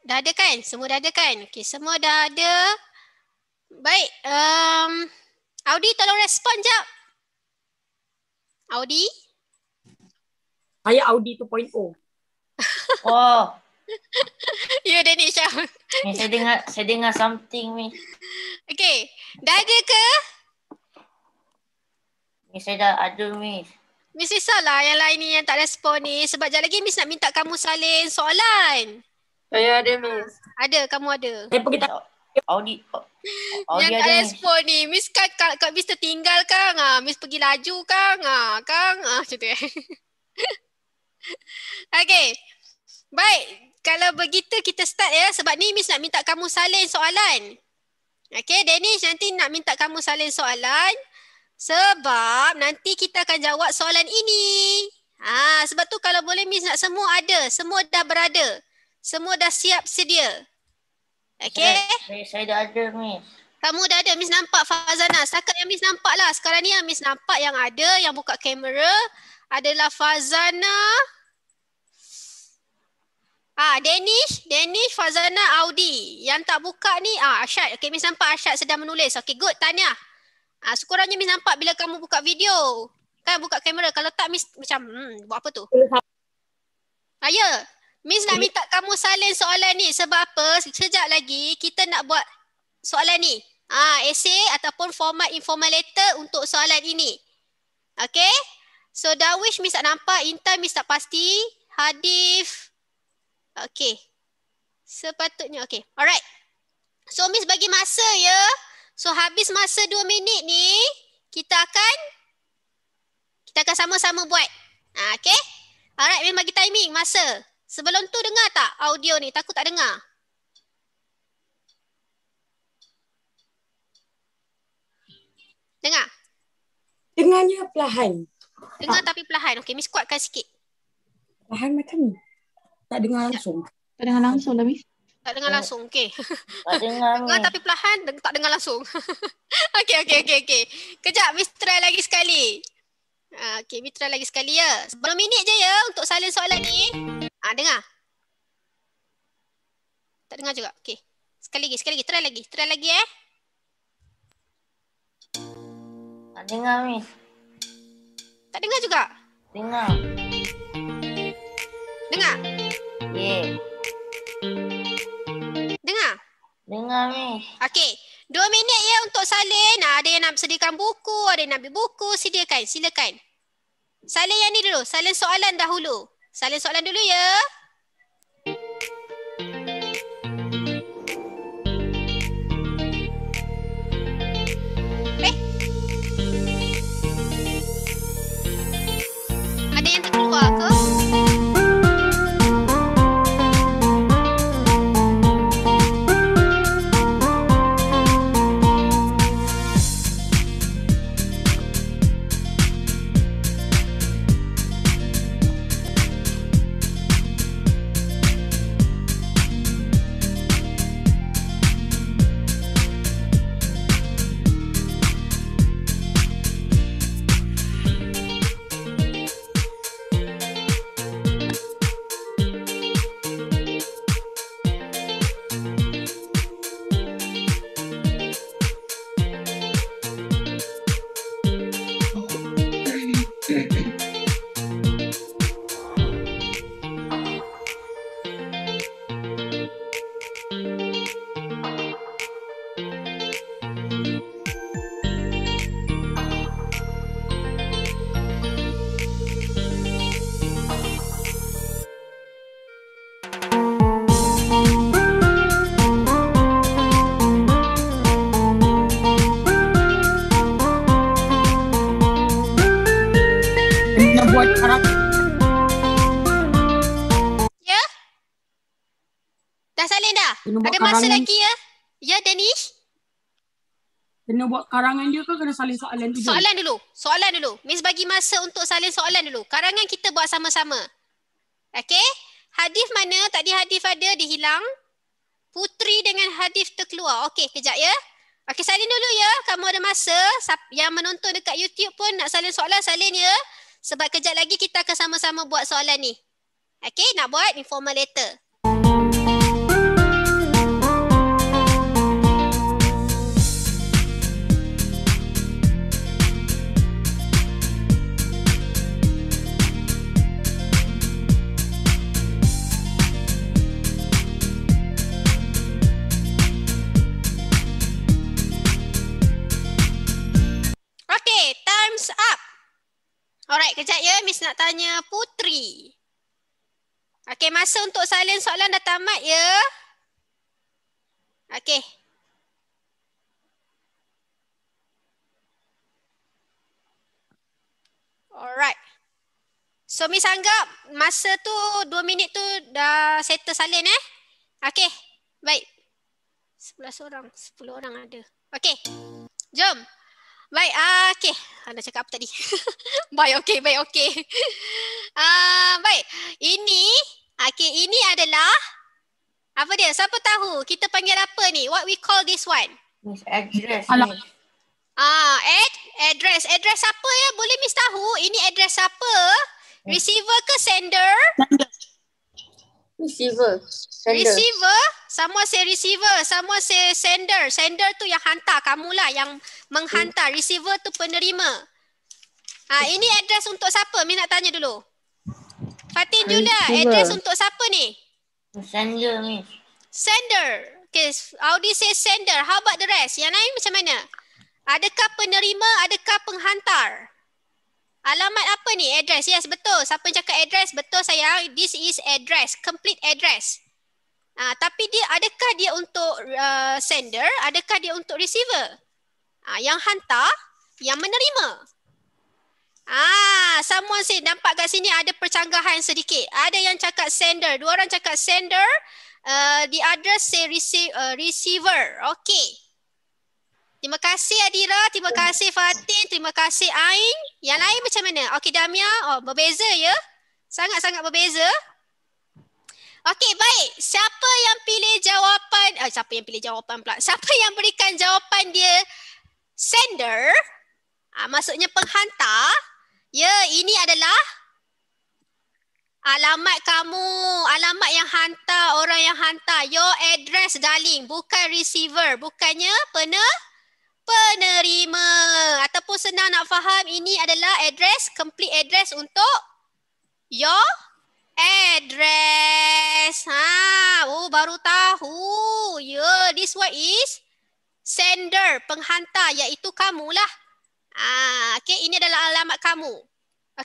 Dah ada kan? Semua dah ada kan? Okey, semua dah ada. Baik. Um, Audi tolong respon jap. Audi? Saya Audi 2.0. oh. oh. ya yeah, Danish Syah. Eh, saya dengar saya dengar something ni. Okey, Dah ada ke? Ni saya dah ada ni. Miss Isa lah yang lain ni yang tak respon ni. Sebab jap lagi Miss nak minta kamu salin soalan. Saya ada Miss. Ada, kamu ada. Saya pergi tak Audi. Audi Yang ada expo ni. Miss kan kat, kat Miss tertinggal kan? Ha? Miss pergi laju kan? Ha? Kan? Ha? Macam tu eh. okay. Baik. Kalau begitu kita start ya. Sebab ni Miss nak minta kamu salin soalan. Okay, Danish nanti nak minta kamu salin soalan. Sebab nanti kita akan jawab soalan ini. Ah, ha, sebab tu kalau boleh Miss nak semua ada, semua dah berada. Semua dah siap sedia. Okay. Saya, saya dah ada Miss. Kamu dah ada Miss nampak Fazana. Setakat yang Miss nampak lah. Sekarang ni yang Miss nampak yang ada yang buka kamera adalah Fazana. Ah, Danish, Danish, Fazana, Audi. Yang tak buka ni, ah, Asyad. Okay, Miss nampak Asyad sedang menulis. Okay, good. Tanya. Ah, sekurangnya Miss nampak bila kamu buka video. Kan buka kamera. Kalau tak, Miss macam, hmm, buat apa tu? Ah, ya. Miss nak minta kamu salin soalan ni sebab apa? Sekejap lagi kita nak buat soalan ni. Ah, essay ataupun format informal letter untuk soalan ini. Okay? So Dawish Miss tak nampak, Intan Miss tak pasti, Hadif. Okay. Sepatutnya okay. Alright. So Miss bagi masa ya. So habis masa dua minit ni, kita akan kita akan sama-sama buat. Ha, okay? Alright, Miss bagi timing, masa. Sebelum tu dengar tak audio ni? Takut tak dengar. Dengar? Dengarnya perlahan. Dengar ah. tapi perlahan. Okey, Miss kuatkan sikit. Perlahan macam ni? Tak dengar langsung. Tak, tak dengar langsung dah, Miss. Tak dengar langsung, okey. Tak dengar, dengar tapi perlahan, tak dengar langsung. okey, okey, okey. Okay. Kejap, Miss try lagi sekali. Ah, okey, Miss try lagi sekali ya. Sebelum minit je ya untuk salin soalan ni. Okay. Ah, dengar. Tak dengar juga. Okey. Sekali lagi, sekali lagi. Try lagi. Try lagi eh. Tak dengar, Miss. Tak dengar juga? Dengar. Dengar? Yeah. Dengar? Dengar, Miss. Okey. Dua minit ya untuk salin. Ada yang nak sediakan buku, ada yang nak ambil buku. Sediakan, silakan. Salin yang ni dulu. Salin soalan dahulu. Salin soalan dulu ya. Okay. Eh. Ada yang terkeluar ke? Thank you. buat karangan dia ke kena salin soalan dulu? Soalan dulu. Soalan dulu. Miss bagi masa untuk salin soalan dulu. Karangan kita buat sama-sama. Okay. Hadif mana? Tadi hadif ada, dihilang. Putri dengan hadif terkeluar. Okay, kejap ya. Okay, salin dulu ya. Kamu ada masa. Yang menonton dekat YouTube pun nak salin soalan, salin ya. Sebab kejap lagi kita akan sama-sama buat soalan ni. Okay, nak buat informal later. Alright, kejap ya. Miss nak tanya Putri. Okay, masa untuk salin soalan dah tamat ya. Okay. Alright. So Miss anggap masa tu dua minit tu dah settle salin eh. Okay. Baik. Sebelas orang. Sepuluh orang ada. Okay. Jom. Jom. Baik, uh, ah, okay. Anda cakap apa tadi? baik, okay, baik, okay. Uh, ah, baik, ini, okay, ini adalah, apa dia? Siapa tahu? Kita panggil apa ni? What we call this one? Miss Address. Alah. Ah, ad address. Address apa ya? Boleh Miss tahu ini address apa? Receiver ke sender? Sender. Receiver. Sender. Receiver? Semua saya receiver. Semua saya sender. Sender tu yang hantar. kamu lah yang menghantar. Hmm. Receiver tu penerima. Ha, ini address untuk siapa? Mi nak tanya dulu. Fatin Julia, address untuk siapa ni? Sender ni. Sender. Okay, Audi say sender. How about the rest? Yang lain macam mana? Adakah penerima, adakah penghantar? Alamat apa ni? Address. Yes, betul. Siapa cakap address? Betul sayang. Ah, this is address. Complete address. Ah, tapi dia adakah dia untuk uh, sender? Adakah dia untuk receiver? Uh, yang hantar, yang menerima. Ah, someone say nampak kat sini ada percanggahan sedikit. Ada yang cakap sender. Dua orang cakap sender. Uh, the address say receive, uh, receiver. Okay. Terima kasih Adira, terima kasih Fatin, terima kasih Ain. Yang lain macam mana? Okey Damia, oh berbeza ya. Sangat-sangat berbeza. Okey, baik. Siapa yang pilih jawapan? Ah, siapa yang pilih jawapan pula? Siapa yang berikan jawapan dia? Sender. Ah, maksudnya penghantar. Ya, ini adalah alamat kamu. Alamat yang hantar, orang yang hantar. Your address, darling. Bukan receiver. Bukannya penuh penerima ataupun senang nak faham ini adalah address complete address untuk your address. Ha, oh baru tahu. Yeah, this one is sender penghantar iaitu kamulah. Ah, ha, okay, ini adalah alamat kamu.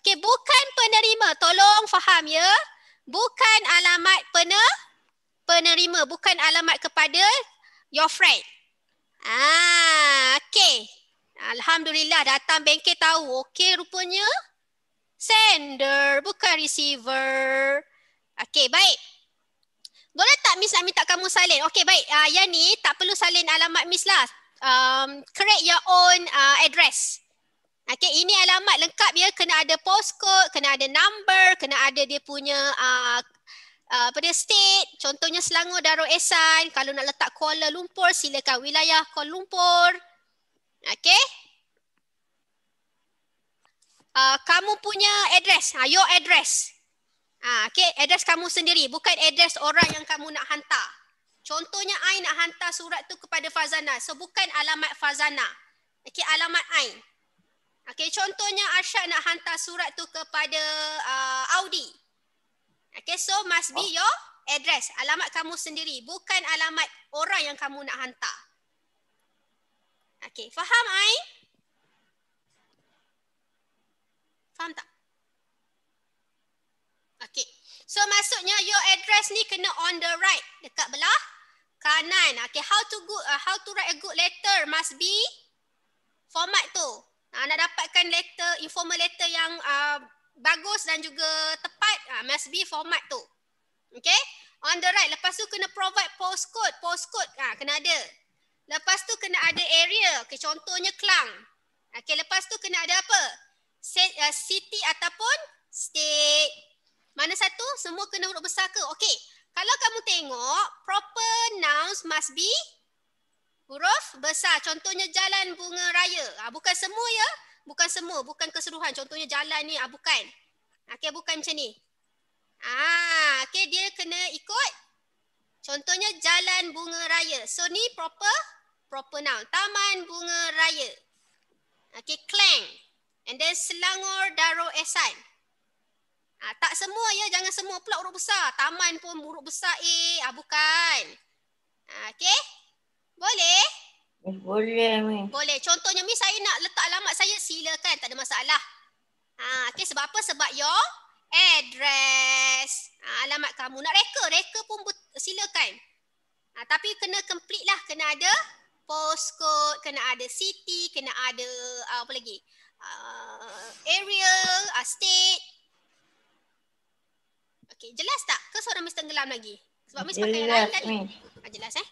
Okay, bukan penerima. Tolong faham ya. Bukan alamat pener penerima. Bukan alamat kepada your friend. Ah, okey. Alhamdulillah datang bengkel tahu. Okey rupanya. Sender bukan receiver. Okey, baik. Boleh tak Miss nak tak kamu salin? Okey, baik. Uh, yang ni tak perlu salin alamat Miss lah. Um, create your own uh, address. Okay, ini alamat lengkap ya. Kena ada postcode, kena ada number, kena ada dia punya uh, uh, ah, pada state contohnya Selangor Darul Ehsan kalau nak letak Kuala Lumpur silakan wilayah Kuala Lumpur okey uh, kamu punya address uh, your address uh, okey address kamu sendiri bukan address orang yang kamu nak hantar contohnya I nak hantar surat tu kepada Fazana so bukan alamat Fazana okey alamat I Okay, contohnya Arsyad nak hantar surat tu kepada uh, Audi. Okay, so must be ah. your address, alamat kamu sendiri, bukan alamat orang yang kamu nak hantar. Okay, faham I? Faham tak? Okay. So maksudnya your address ni kena on the right, dekat belah kanan. Okay, how to good uh, how to write a good letter must be format tu. Uh, nak dapatkan letter informal letter yang uh, bagus dan juga tepat uh, must be format tu. Okay. On the right. Lepas tu kena provide postcode. Postcode uh, kena ada. Lepas tu kena ada area. Okay, contohnya Klang. Okay, lepas tu kena ada apa? Ah, city ataupun state. Mana satu? Semua kena huruf besar ke? Okay. Kalau kamu tengok, proper nouns must be huruf besar. Contohnya jalan bunga raya. Bukan semua ya bukan semua, bukan keseluruhan. Contohnya jalan ni, ah, bukan. Okay, bukan macam ni. Ah, okay, dia kena ikut. Contohnya jalan bunga raya. So ni proper, proper noun. Taman bunga raya. Okay, Klang. And then Selangor Darul Ehsan. Ah, tak semua ya, jangan semua pula huruf besar. Taman pun huruf besar eh, ah, bukan. Ah, okay, boleh? Eh, boleh, Mi. Boleh. Contohnya, Mi, saya nak letak alamat saya. Silakan. Tak ada masalah. Ha, okay, sebab apa? Sebab your address. Ha, alamat kamu. Nak reka. Reka pun silakan. Ha, tapi kena complete lah. Kena ada postcode. Kena ada city. Kena ada uh, apa lagi? Uh, area. Uh, state. Okay, jelas tak? Ke seorang Mr. tenggelam lagi? Sebab Mi sepakai lain tadi. Ha, jelas eh?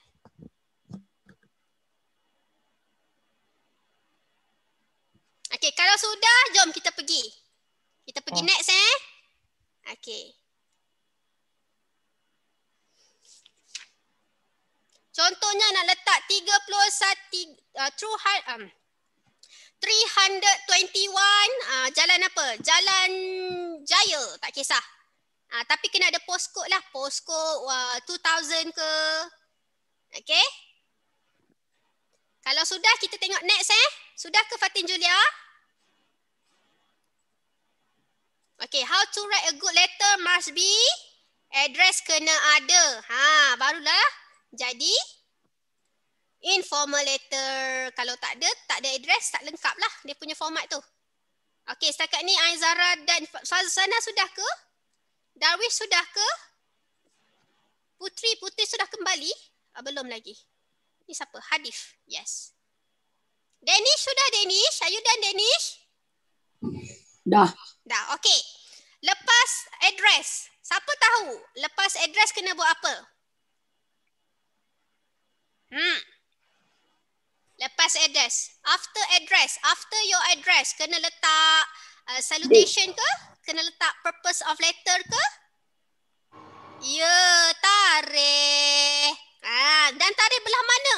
Okay, kalau sudah, jom kita pergi. Kita pergi oh. next eh. Okay. Contohnya nak letak 31 uh, true heart um, 321 uh, jalan apa? Jalan Jaya, tak kisah. Uh, tapi kena ada postcode lah, postcode uh, 2000 ke. Okay. Kalau sudah kita tengok next eh. Sudah ke Fatin Julia? Okay. Okay, how to write a good letter must be address kena ada. Ha, barulah jadi informal letter. Kalau tak ada, tak ada address, tak lengkap lah dia punya format tu. Okay, setakat ni Aizara dan Fazana sudah ke? Darwish sudah ke? Putri, Putri sudah kembali? Ah, belum lagi. Ni siapa? Hadif. Yes. Danish sudah Danish? Are you done Danish? Dah. Dah, okey. Lepas address, siapa tahu lepas address kena buat apa? Hmm. Lepas address, after address, after your address kena letak uh, salutation ke? Kena letak purpose of letter ke? Ya, yeah, tarikh. Ah, dan tarikh belah mana?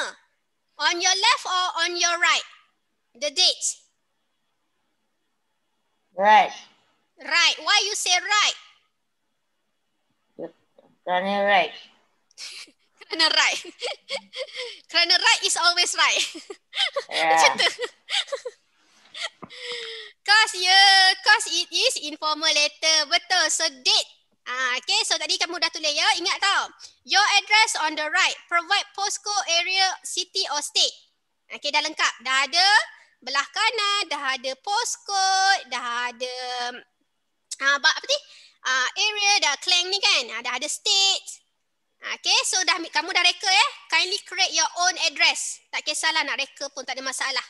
On your left or on your right? The dates. Right. Right. Why you say right? Kerana right. Kerana right. Kerana right is always right. Yeah. Macam tu. Cause yeah, cause it is informal letter. Betul. So date. Ah, okay, so tadi kamu dah tulis ya. Ingat tau. Your address on the right. Provide postcode area, city or state. Okay, dah lengkap. Dah ada belah kanan dah ada postcode, dah ada uh, apa ni? Uh, area dah clang ni kan. Uh, dah ada state. Okay, so dah kamu dah reka ya. Eh? Kindly create your own address. Tak kisahlah nak reka pun tak ada masalah.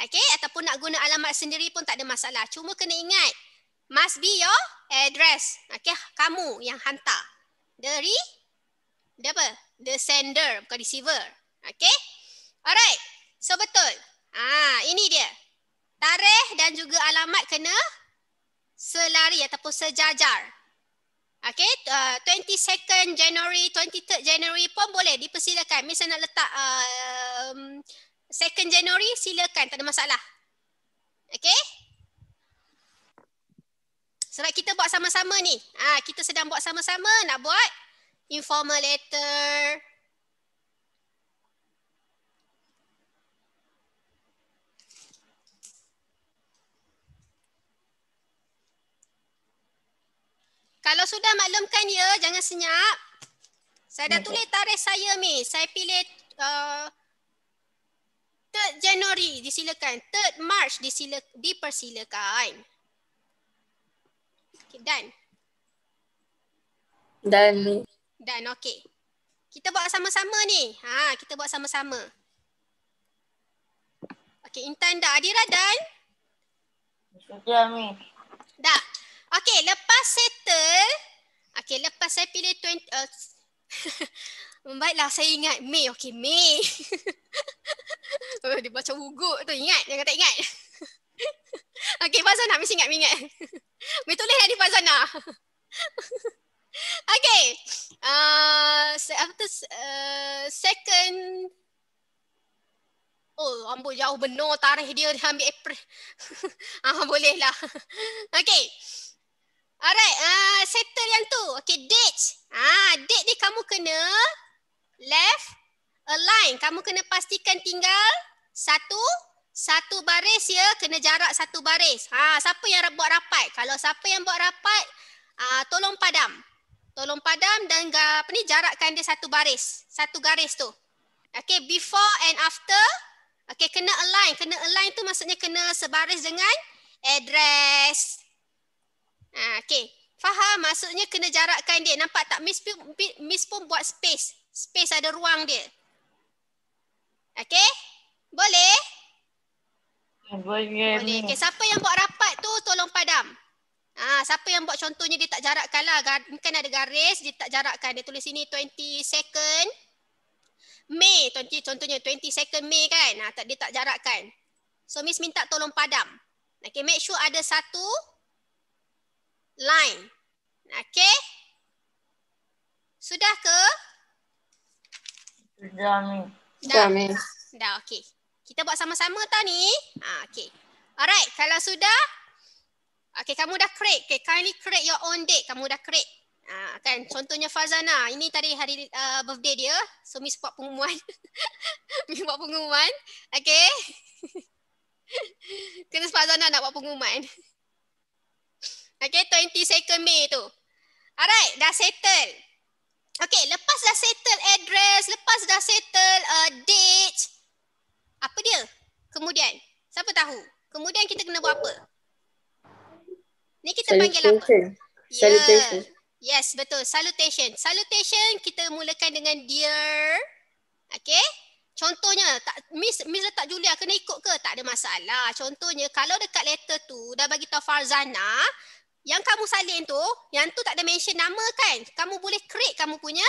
Okay, ataupun nak guna alamat sendiri pun tak ada masalah. Cuma kena ingat, must be your address. Okay, kamu yang hantar. Dari, dia apa? The sender, bukan receiver. Okay, alright. So betul, Ah, ini dia. Tarikh dan juga alamat kena selari ataupun sejajar. Okay, uh, 22 January, 23rd January pun boleh dipersilakan. Misal nak letak uh, um, 2 January, silakan. Tak ada masalah. Okay. Sebab kita buat sama-sama ni. Ah, ha, kita sedang buat sama-sama nak buat informal letter, Kalau sudah maklumkan ya, jangan senyap. Saya dah tulis tarikh saya ni. Saya pilih uh, 3 Januari disilakan. 3 March disila, dipersilakan. Okay, done. Done. Dan okey. Kita buat sama-sama ni. Ha, kita buat sama-sama. Okay, Intan dah. Adira dan? Okay, Amin. Okay, lepas settle. Okay, lepas saya pilih 20. Uh, Baiklah, saya ingat May. Okay, May. oh, dia macam ugut tu. Ingat, jangan tak ingat. okay, Fazana mesti ingat, ingat. May tulis lah di Fazana. okay. Uh, after uh, second Oh, ambo jauh benar tarikh dia dia ambil April. ah, bolehlah. Okey. Alright, uh, settle yang tu. Okay, date. Ah, date ni kamu kena left align. Kamu kena pastikan tinggal satu satu baris ya, kena jarak satu baris. Ha, siapa yang buat rapat? Kalau siapa yang buat rapat, uh, tolong padam. Tolong padam dan apa ni jarakkan dia satu baris. Satu garis tu. Okay, before and after. Okay, kena align. Kena align tu maksudnya kena sebaris dengan address. Ha, okay. Faham? Maksudnya kena jarakkan dia. Nampak tak? Miss, miss pun buat space. Space ada ruang dia. Okay? Boleh? Boleh. Boleh. Okay. Siapa yang buat rapat tu, tolong padam. Ha, siapa yang buat contohnya dia tak jarakkan lah. Mungkin ada garis, dia tak jarakkan. Dia tulis sini 20 second. May. Contohnya 20 second May kan. Ha, dia tak jarakkan. So Miss minta tolong padam. Okay, make sure ada satu line. Okay? Sudah ke? Sudah, Miss. Sudah, Miss. Dah, okay. Kita buat sama-sama tau ni. Ha, okay. Alright, kalau sudah, okay, kamu dah create. Okay, kindly create your own date. Kamu dah create. Ha, kan? Contohnya Fazana. Ini tadi hari uh, birthday dia. So, Miss buat pengumuman. Miss buat pengumuman. Okay. Kena Fazana nak buat pengumuman. Okay, 20 second May tu. Alright, dah settle. Okay, lepas dah settle address, lepas dah settle uh, date, apa dia? Kemudian, siapa tahu? Kemudian kita kena buat apa? Ni kita salutation. panggil apa? Salutation. Yeah. salutation. Yes, betul. Salutation. Salutation kita mulakan dengan dear. Okay. Contohnya, tak, Miss, Miss letak Julia kena ikut ke? Tak ada masalah. Contohnya, kalau dekat letter tu dah bagi tahu Farzana, yang kamu salin tu, yang tu tak ada mention nama kan? Kamu boleh create kamu punya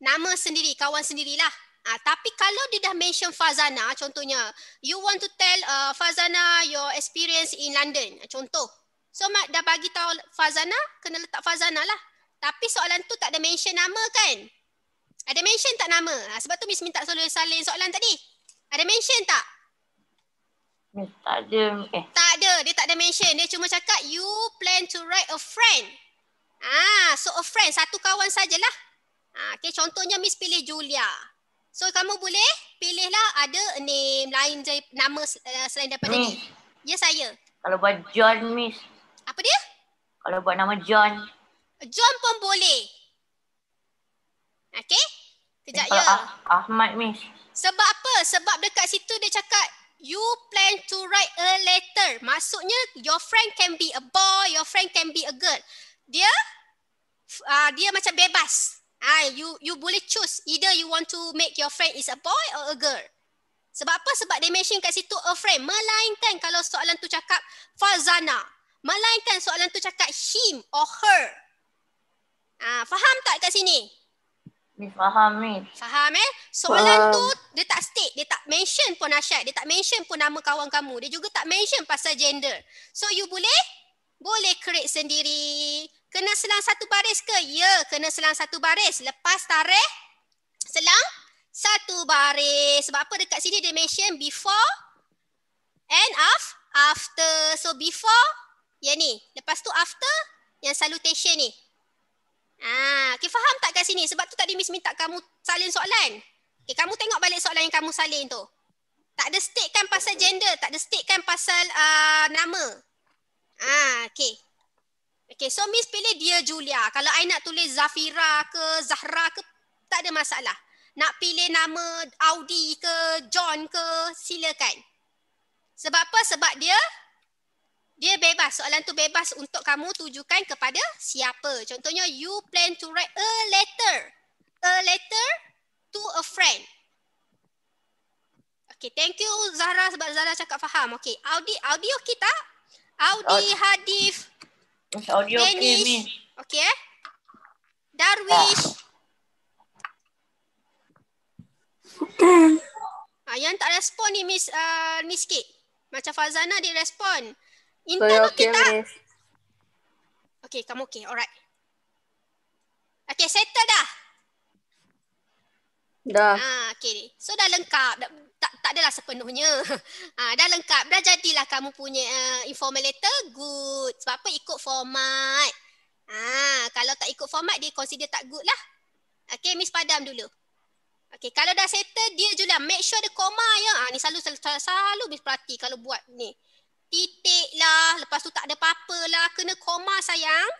nama sendiri, kawan sendirilah. Ah, ha, tapi kalau dia dah mention Fazana, contohnya, you want to tell uh, Fazana your experience in London, ah, contoh. So Mat dah bagi tahu Fazana, kena letak Fazana lah. Tapi soalan tu tak ada mention nama kan? Ada mention tak nama? Ha, sebab tu Miss minta salin soalan tadi. Ada mention tak? Tak ada. Eh. Tak ada. Dia tak ada mention. Dia cuma cakap you plan to write a friend. Ah, so a friend satu kawan sajalah. Ah, okay, contohnya Miss pilih Julia. So kamu boleh pilihlah ada name lain nama eh, selain daripada Miss. ni. Ya saya. Kalau buat John Miss. Apa dia? Kalau buat nama John. John pun boleh. Okay. Kejap ya. Ah, Ahmad Miss. Sebab apa? Sebab dekat situ dia cakap you plan to write a letter. Maksudnya your friend can be a boy, your friend can be a girl. Dia uh, dia macam bebas. Ah, uh, you you boleh choose either you want to make your friend is a boy or a girl. Sebab apa? Sebab dia mention kat situ a friend. Melainkan kalau soalan tu cakap Fazana. Melainkan soalan tu cakap him or her. Ah, uh, faham tak kat sini? Mi faham mi. Faham eh? Soalan faham. tu dia tak state, dia tak mention pun Asyad, dia tak mention pun nama kawan kamu. Dia juga tak mention pasal gender. So you boleh? Boleh create sendiri. Kena selang satu baris ke? Ya, kena selang satu baris. Lepas tarikh, selang satu baris. Sebab apa dekat sini dia mention before and of, after. So before, yang ni. Lepas tu after, yang salutation ni. Ah, okay, faham tak kat sini? Sebab tu tadi Miss minta kamu salin soalan. Okay, kamu tengok balik soalan yang kamu salin tu. Tak ada state kan pasal gender, tak ada state kan pasal uh, nama. Ah, okay. Okay, so Miss pilih dia Julia. Kalau I nak tulis Zafira ke Zahra ke, tak ada masalah. Nak pilih nama Audi ke John ke, silakan. Sebab apa? Sebab dia dia bebas soalan tu bebas untuk kamu tujukan kepada siapa contohnya you plan to write a letter a letter to a friend Okay, thank you Zahra sebab Zahra cakap faham. Okay, Audi, Audi okay tak? Audi, uh, Hadif, Audi Danish, okay, okay eh? Darwish. Okay. Hmm. Ah, yang tak respon ni Miss, uh, Miss Kate. Macam Fazana dia respon. Intan so, lah okay, okay tak? Okay, kamu okay. Alright. Okay, settle dah. Dah. Ha, okay. So dah lengkap. Dah, tak, tak adalah sepenuhnya. Ha, dah lengkap. Dah jadilah kamu punya uh, informal letter. Good. Sebab apa ikut format. Ha, kalau tak ikut format, dia consider tak good lah. Okay, Miss Padam dulu. Okay, kalau dah settle, dia Julia. Make sure ada koma ya. Ha, ni selalu, selalu, selalu, selalu Miss Prati kalau buat ni titik lah, lepas tu tak ada apa-apa lah, kena koma sayang.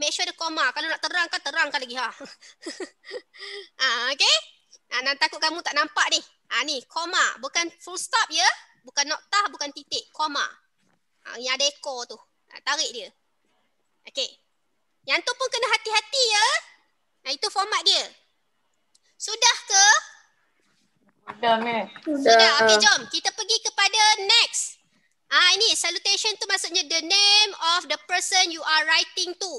Make sure ada koma. Kalau nak terangkan, terangkan lagi. Ha. ha ah, okay? Ha, ah, nak takut kamu tak nampak ni. Ha, ni, koma. Bukan full stop ya. Bukan noktah, bukan titik. Koma. Ha, yang ada ekor tu. Ha, tarik dia. Okay. Yang tu pun kena hati-hati ya. Ha, itu format dia. Sudah ke? Sudah, Sudah. Okay, jom. Kita pergi kepada next. Ah ini salutation tu maksudnya the name of the person you are writing to.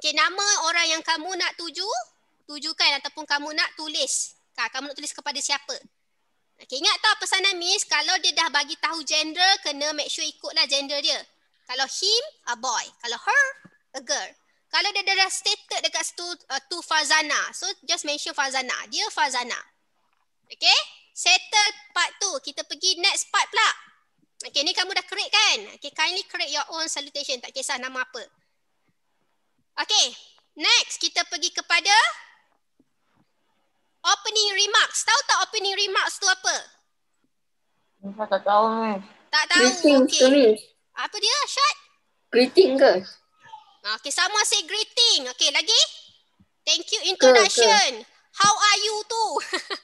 Okay, nama orang yang kamu nak tuju, tujukan ataupun kamu nak tulis. Ha, kamu nak tulis kepada siapa. Okay, ingat tau pesanan Miss, kalau dia dah bagi tahu gender, kena make sure ikutlah gender dia. Kalau him, a boy. Kalau her, a girl. Kalau dia dah stated dekat situ, uh, to Farzana. So, just mention Farzana. Dia Farzana. Okay? Settle part tu. Kita pergi next part pula. Okay, ni kamu dah create kan? Okay, kindly create your own salutation. Tak kisah nama apa. Okay, next kita pergi kepada opening remarks. Tahu tak opening remarks tu apa? Tak tahu ni. Tak tahu. Greeting okay. Tulis. Apa dia, Syat? Greeting ke? Okay, sama say greeting. Okay, lagi? Thank you introduction. Ke, ke. How are you tu?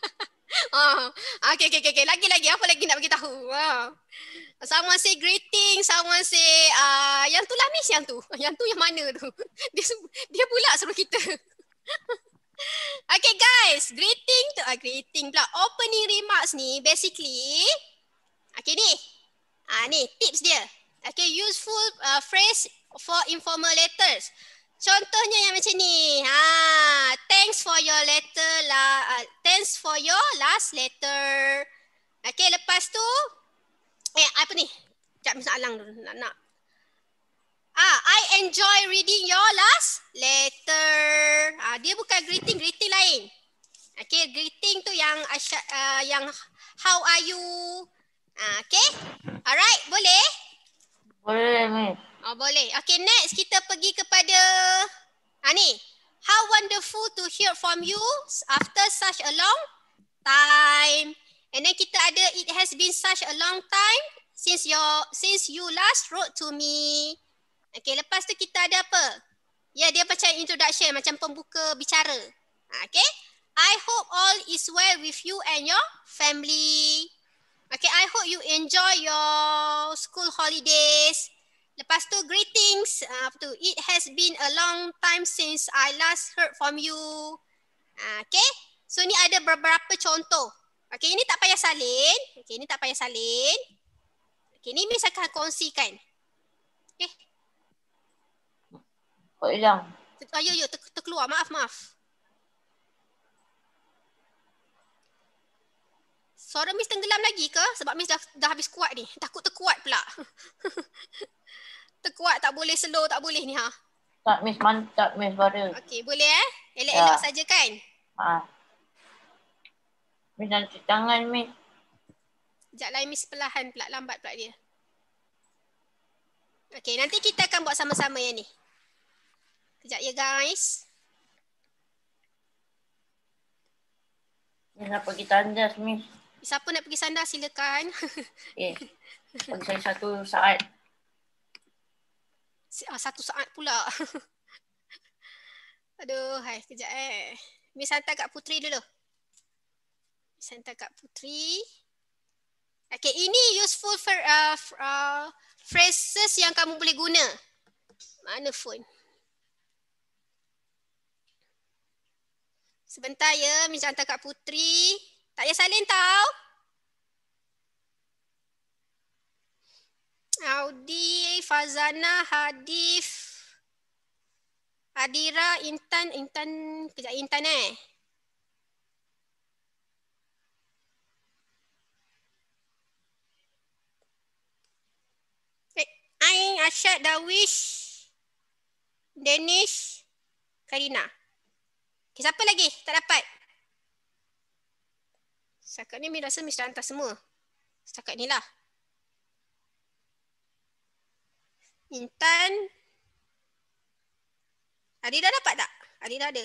oh. Okay, okay, okay. Lagi-lagi. Apa lagi nak bagi tahu? Oh. Someone say greeting, someone say uh, yang tu lah Miss yang tu. Yang tu yang mana tu. dia, dia pula suruh kita. okay guys, greeting tu, uh, greeting pula. Opening remarks ni basically, okay ni. Ah uh, ni tips dia. Okay, useful uh, phrase for informal letters. Contohnya yang macam ni. Ha, thanks for your letter lah. Uh, thanks for your last letter. Okay, lepas tu Eh, apa ni? Sekejap, Miss Alang dulu. Nak, nak. Ah, I enjoy reading your last letter. Ah, dia bukan greeting, greeting lain. Okay, greeting tu yang uh, yang how are you? Ah, okay. Alright, boleh? Boleh, Miss. Oh, boleh. Okay, next kita pergi kepada ah, ni. How wonderful to hear from you after such a long time. And then kita ada it has been such a long time since your since you last wrote to me. Okay, lepas tu kita ada apa? Ya, yeah, dia macam introduction, macam pembuka bicara. Ha, okay. I hope all is well with you and your family. Okay, I hope you enjoy your school holidays. Lepas tu, greetings. Ha, apa tu? It has been a long time since I last heard from you. Ha, okay. So, ni ada beberapa contoh. Okey, ini tak payah salin. Okey, ini tak payah salin. Okey, ini Miss akan kongsikan. Okey. Oh, hilang. Oh, ya, ya, terkeluar. Maaf, maaf. Suara Miss tenggelam lagi ke? Sebab Miss dah, dah habis kuat ni. Takut terkuat pula. terkuat tak boleh slow, tak boleh ni ha. Tak Miss, mantap Miss. Okey, boleh eh? Elek elok ya. saja kan? Ah. Ha. Miss nak cuci tangan mi. Sekejap lain Miss perlahan pula lambat pula dia. Okay nanti kita akan buat sama-sama yang ni. Sekejap ya guys. Miss nak pergi tandas Miss. Siapa nak pergi sandar silakan. Eh, okay. saya satu saat. Ah, satu saat pula. Aduh, hai, kejap eh. Miss hantar kat Putri dulu. Santa Kak Putri. Okay, ini useful for, uh, uh, phrases yang kamu boleh guna. Mana phone? Sebentar ya, minta hantar Kak Putri. Tak payah salin tau. Audi, Fazana, Hadif, Adira, Intan, Intan, kejap Intan eh. Ain, Ashad, Dawish, Danish, Karina. Okay, siapa lagi? Tak dapat. Setakat ni Mi rasa dah hantar semua. Setakat ni lah. Intan. dah dapat tak? Adi dah ada.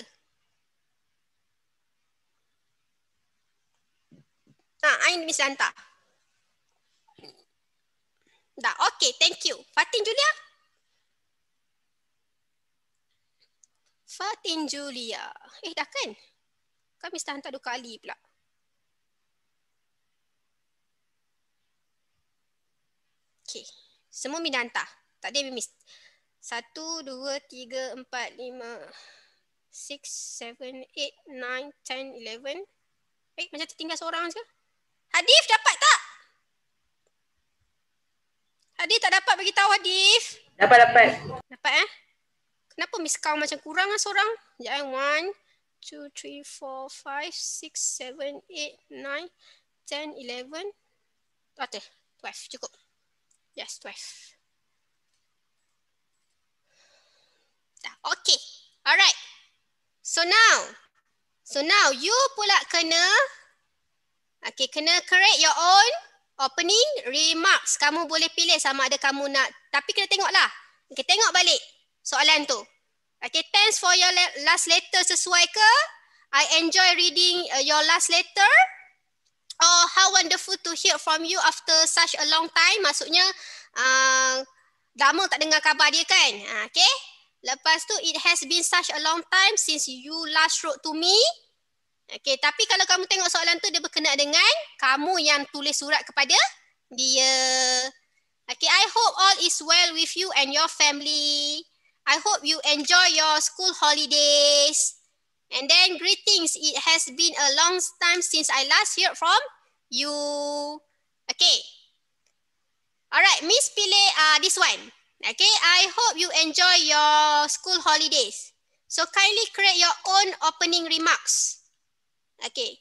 Ha, Ain Miss hantar. Dah. Okay. Thank you. Fatin Julia. Fatin Julia. Eh dah kan? Kami mesti hantar dua kali pula. Okay. Semua minta hantar. Tak ada miss. Satu, dua, tiga, empat, lima, six, seven, eight, nine, ten, eleven. Eh, macam tertinggal seorang saja. Hadif dapat tak? Adi tak dapat bagi tahu Adif. Dapat dapat. Dapat eh? Kenapa miss kau macam kurang ah seorang? Ya yeah, 1 2 3 4 5 6 7 8 9 10 11 12 13 14 15 16 Okay, alright. So now, so now you pula kena, okay kena create your own opening remarks kamu boleh pilih sama ada kamu nak tapi kita tengoklah kita tengok balik soalan tu okay thanks for your last letter sesuai ke i enjoy reading uh, your last letter oh how wonderful to hear from you after such a long time maksudnya uh, lama tak dengar khabar dia kan ah, okay lepas tu it has been such a long time since you last wrote to me Okey, tapi kalau kamu tengok soalan tu dia berkenaan dengan kamu yang tulis surat kepada dia. Okay, I hope all is well with you and your family. I hope you enjoy your school holidays. And then greetings, it has been a long time since I last heard from you. Okay. Alright, Miss Pile, uh, this one. Okay, I hope you enjoy your school holidays. So kindly create your own opening remarks. Okey.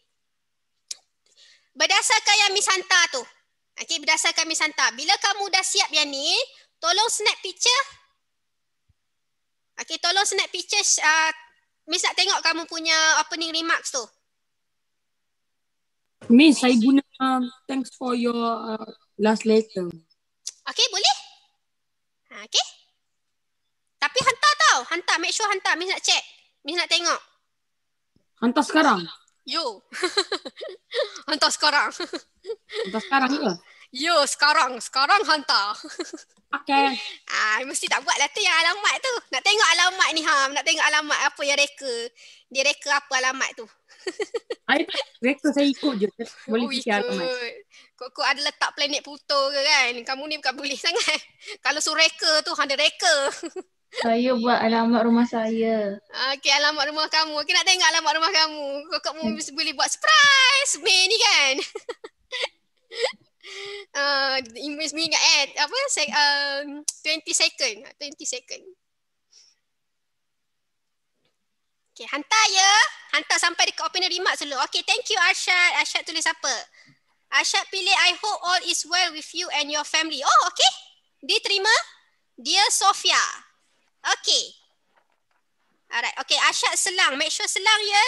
Berdasarkan yang Miss hantar tu. Okey, berdasarkan Miss hantar. Bila kamu dah siap yang ni, tolong snap picture. Okey, tolong snap picture. Uh, Miss nak tengok kamu punya opening remarks tu. Miss, saya guna um, thanks for your uh, last letter. Okey, boleh? Ha, okey. Tapi hantar tau. Hantar, make sure hantar. Miss nak check. Miss nak tengok. Hantar sekarang? Yo. hantar sekarang. Hantar sekarang ke? Yo, sekarang. Sekarang hantar. Okay. Ah, mesti tak buat lah tu yang alamat tu. Nak tengok alamat ni, ha. Nak tengok alamat apa yang reka. Dia reka apa alamat tu. Hai, reka saya ikut je. Boleh oh, fikir alamat. Kok kok ada letak planet Pluto ke kan? Kamu ni bukan boleh sangat. Kalau suruh reka tu, hendak reka. Saya buat alamat rumah saya. Okey, alamat rumah kamu. Okey, nak tengok alamat rumah kamu. Kau kau hmm. boleh buat surprise. May ni kan. uh, image me ingat eh. Apa? Se- uh, 20 second. 20 second. Okay, hantar ya. Hantar sampai dekat opening remark dulu. Okay, thank you Arshad. Arshad tulis apa? Arshad pilih I hope all is well with you and your family. Oh, okay. Diterima. Dear Dia Sofia. Okay. Alright. Okay. Asyad selang. Make sure selang ya.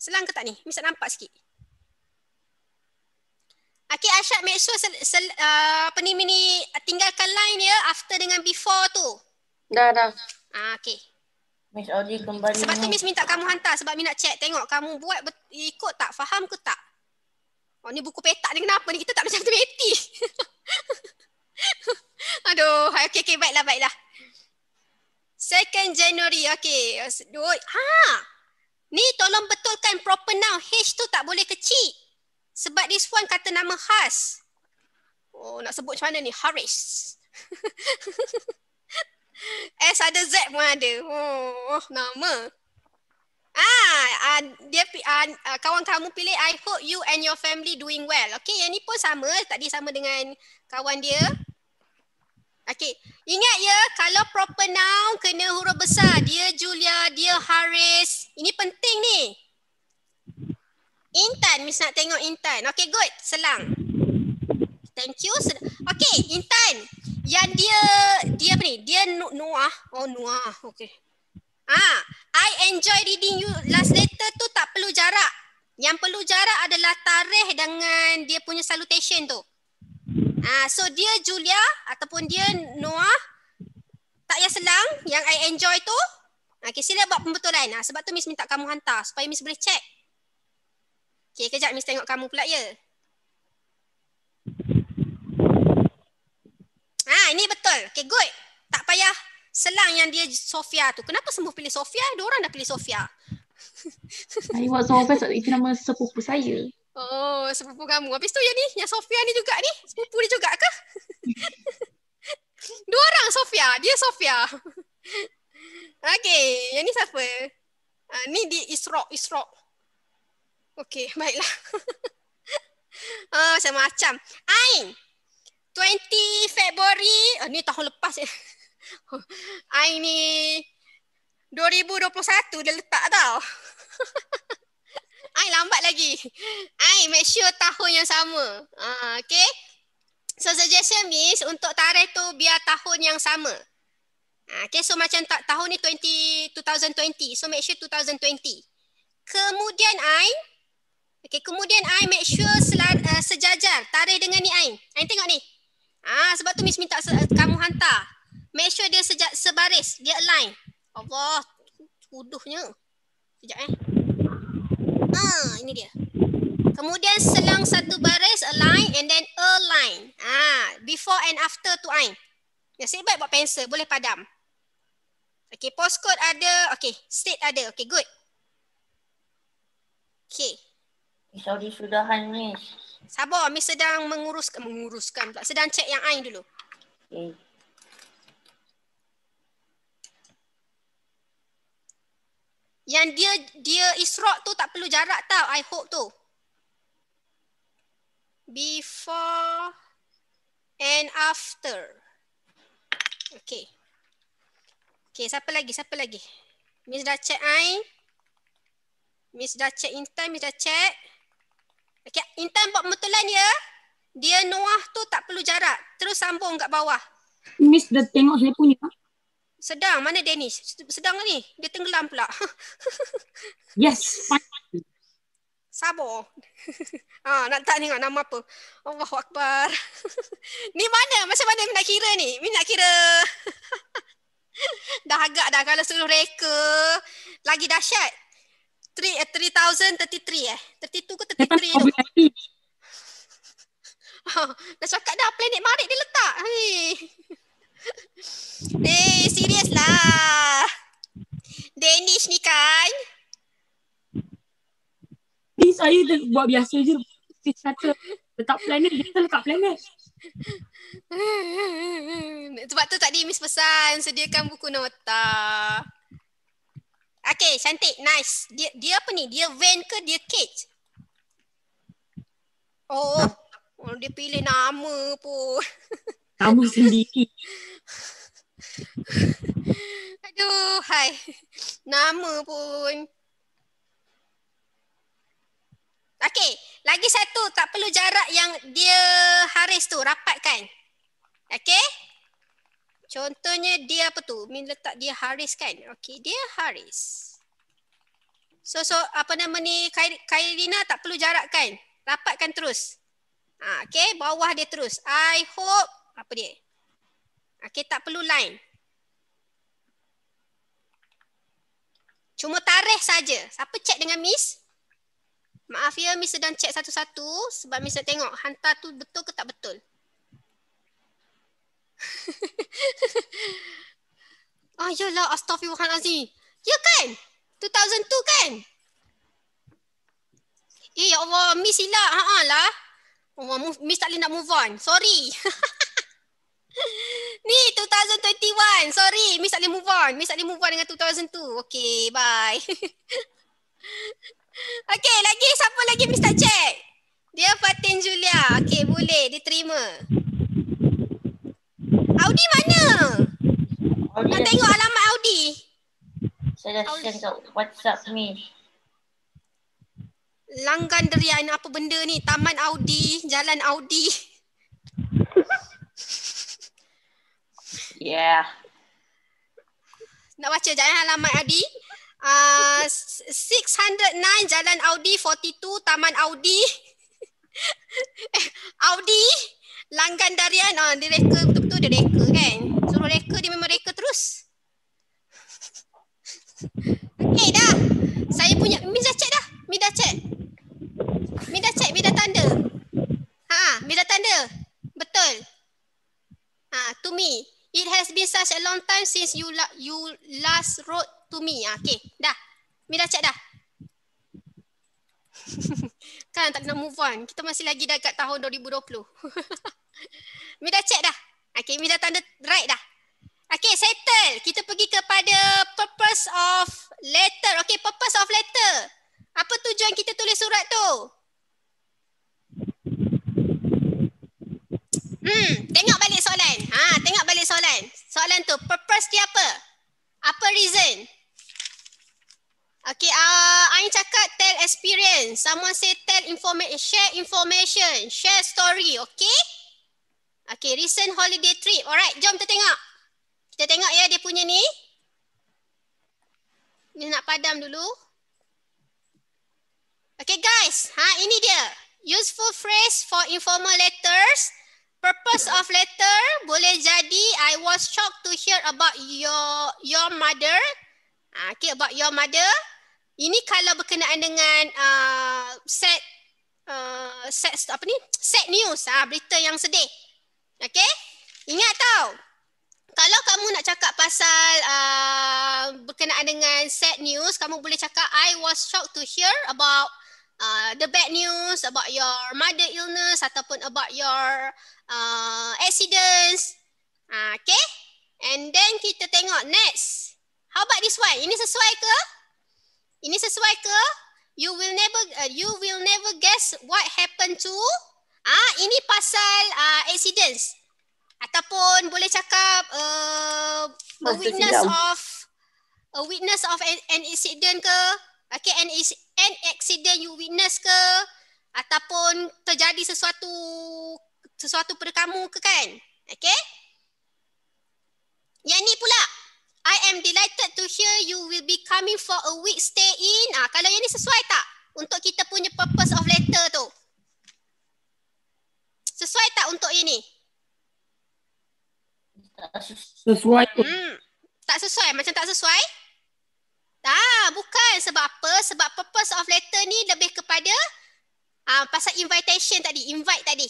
Selang ke tak ni? Misal nampak sikit. Okay Asyad make sure sel, sel, uh, apa ni, mini, tinggalkan line ya after dengan before tu. Dah dah. Ah, okay. Miss Audi kembali. Sebab tu Miss minta kamu hantar sebab Miss nak check tengok kamu buat ikut tak? Faham ke tak? Oh ni buku petak ni kenapa ni? Kita tak macam tu Aduh. Okay, okay baiklah baiklah. Second January. Okay. Dua. Ha. Ni tolong betulkan proper noun. H tu tak boleh kecil. Sebab this one kata nama khas. Oh, nak sebut macam mana ni? Harish. S ada Z pun ada. Oh, nama. Ah, ah dia ah, ah, kawan kamu pilih I hope you and your family doing well. Okay, yang ni pun sama. Tadi sama dengan kawan dia. Okay. Ingat ya, kalau proper noun kena huruf besar. Dia Julia, dia Haris. Ini penting ni. Intan, Miss nak tengok Intan. Okay, good. Selang. Thank you. Okay, Intan. Yang dia, dia apa ni? Dia Noah. Oh, Noah. Okay. Ah, ha, I enjoy reading you last letter tu tak perlu jarak. Yang perlu jarak adalah tarikh dengan dia punya salutation tu. Ah uh, so dia Julia ataupun dia Noah tak yang selang yang I enjoy tu. Nah, Okay, sila buat pembetulan. Ah uh, sebab tu Miss minta kamu hantar supaya Miss boleh check. Okay, kejap Miss tengok kamu pula ya. Ah ini betul. Okay, good. Tak payah selang yang dia Sofia tu. Kenapa semua pilih Sofia? Dua orang dah pilih Sofia. Saya Sofia itu nama sepupu saya. Oh, sepupu kamu. Habis tu yang ni, yang Sofia ni juga ni, sepupu dia juga ke? Dua orang Sofia, dia Sofia. Okay, yang ni siapa? Uh, ni di Isrok, Isrok. Okay, baiklah. oh, ah, macam macam. Ain, 20 Februari, uh, ah, ni tahun lepas ya. Ain ni 2021 dia letak tau. I lambat lagi. I make sure tahun yang sama. Uh, ah, okay. So suggestion is untuk tarikh tu biar tahun yang sama. Uh, ah, okay so macam ta- tahun ni 20, 2020. So make sure 2020. Kemudian I. Okay kemudian I make sure selan, uh, sejajar tarikh dengan ni I. I tengok ni. Ah uh, sebab tu Miss minta se- kamu hantar. Make sure dia sejajar sebaris. Dia align. Allah. Tuduhnya. Sekejap eh. Ah, ini dia. Kemudian selang satu baris a line and then a line. Ah, before and after tu ain. Ya, saya baik buat pensel, boleh padam. Okey, postcode ada. Okey, state ada. Okey, good. Okey. Sorry, sudahan, Miss. Sabar, Miss sedang mengurus menguruskan Sedang check yang ain dulu. Okay. Yang dia dia Israq tu tak perlu jarak tau I hope tu. Before and after. Okay. Okay, siapa lagi? Siapa lagi? Miss dah check I. Miss dah check Intan, Miss dah check. Okay, Intan buat betulan ya. Dia Noah tu tak perlu jarak. Terus sambung kat bawah. Miss dah tengok saya punya. Sedang. Mana Dennis? Sedang ni. Dia tenggelam pula. yes. Sabar. ha, nak tak tengok nama apa. Allahu Akbar. ni mana? masa mana nak kira ni? Min nak kira. dah agak dah kalau suruh reka. Lagi dahsyat. 3,033 eh. 32 eh. ke 33 kan tu? oh dah cakap dah planet marik dia letak. Hei. Eh, serius lah. Danish ni kan? Ni saya buat biasa je. Dia kata letak planet, dia letak planet. Sebab tu tadi Miss Pesan sediakan buku nota. Okay, cantik. Nice. Dia, dia apa ni? Dia van ke dia cage? Oh, oh dia pilih nama pun. Nama sendiri. Aduh, hai. Nama pun. Okay, lagi satu tak perlu jarak yang dia haris tu rapatkan. Okay. Contohnya dia apa tu? Min letak dia haris kan? Okay, dia haris. So, so apa nama ni Kairina tak perlu jarak jarakkan. Rapatkan terus. Ha, ah, okay, bawah dia terus. I hope, apa dia? Okey, tak perlu line. Cuma tarikh saja. Siapa check dengan Miss? Maaf ya, Miss sedang check satu-satu sebab Miss nak tengok hantar tu betul ke tak betul. oh, yalah. Astaghfirullahaladzim. Ya kan? 2002 kan? Eh, ya Allah. Miss silap. ha lah. Allah, Miss tak boleh nak move on. Sorry. Ni 2021. Sorry, Miss Ali move on. Miss Ali move on dengan 2002. Okay, bye. okay, lagi siapa lagi Miss tak check? Dia Fatin Julia. Okay, boleh. Diterima. Audi mana? Audi Nak lah. tengok saya... alamat Audi. Saya dah send kat WhatsApp ni. Langgan deria, derian apa benda ni? Taman Audi, Jalan Audi. Yeah. Nak baca jalan alamat Adi. Uh, ah, 609 Jalan Audi 42 Taman Audi. eh, Audi. Langgan Darian. Uh, dia reka betul-betul dia reka kan. Suruh reka dia memang reka terus. Okay dah. Saya punya. Mi dah check dah. Mi dah check. Mi dah check. Mi dah tanda. Ha, Mi tanda. Betul. Ha, to me. It has been such a long time since you la- you last wrote to me. Ah, okay, dah. Mi dah dah. kan tak nak move on. Kita masih lagi dah dekat tahun 2020. Mi dah check dah. Okay, Mi dah tanda right dah. Okay, settle. Kita pergi kepada purpose of letter. Okay, purpose of letter. Apa tujuan kita tulis surat tu? Hmm, tengok balik soalan. Ha, tengok balik soalan. Soalan tu purpose dia apa? Apa reason? Okay, uh, Ain cakap tell experience. Someone say tell information, share information, share story, okay? Okay, recent holiday trip. Alright, jom kita tengok. Kita tengok ya dia punya ni. Ni nak padam dulu. Okay guys, ha ini dia. Useful phrase for informal letters purpose of letter boleh jadi I was shocked to hear about your your mother. Ah, okay, about your mother. Ini kalau berkenaan dengan uh, ah, set uh, ah, set apa ni? Set news ah berita yang sedih. Okay, ingat tau. Kalau kamu nak cakap pasal uh, berkenaan dengan sad news, kamu boleh cakap I was shocked to hear about uh, the bad news about your mother illness ataupun about your uh, accidents. Uh, okay? And then kita tengok next. How about this one? Ini sesuai ke? Ini sesuai ke? You will never uh, you will never guess what happened to ah uh, ini pasal uh, accidents ataupun boleh cakap uh, a witness of a witness of an, an incident ke okay an an accident you witness ke ataupun terjadi sesuatu sesuatu pada kamu ke kan? Okay? Yang ni pula. I am delighted to hear you will be coming for a week stay in. Ah, Kalau yang ni sesuai tak? Untuk kita punya purpose of letter tu. Sesuai tak untuk ini? Tak sesuai. Hmm. Tak sesuai? Macam tak sesuai? Tak, ah, bukan sebab apa? Sebab purpose of letter ni lebih kepada uh, pasal invitation tadi, invite tadi.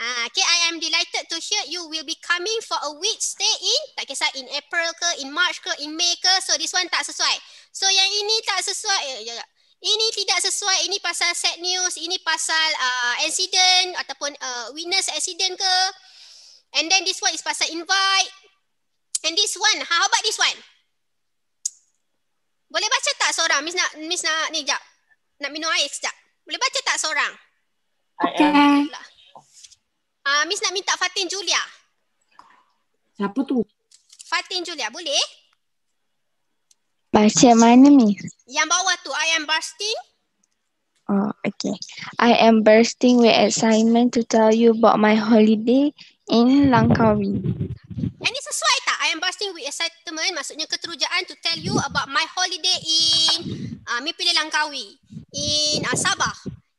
uh, okay, I am delighted to hear you will be coming for a week stay in, tak kisah in April ke, in March ke, in May ke. So this one tak sesuai. So yang ini tak sesuai. Eh, jaga. Ini tidak sesuai, ini pasal sad news, ini pasal uh, incident ataupun uh, witness accident ke. And then this one is pasal invite. And this one, how about this one? Boleh baca tak seorang? Miss nak Miss nak ni jap. Nak minum air sekejap. Boleh baca tak seorang? Okay. Ah, uh, Miss nak minta Fatin Julia. Siapa tu? Fatin Julia, boleh? Baca mana Miss? Yang bawah tu, I am bursting. Oh, okay. I am bursting with excitement to tell you about my holiday in Langkawi. Ini sesuai I am bursting with excitement maksudnya keterujaan to tell you about my holiday in uh, Mipili Langkawi, in uh, Sabah,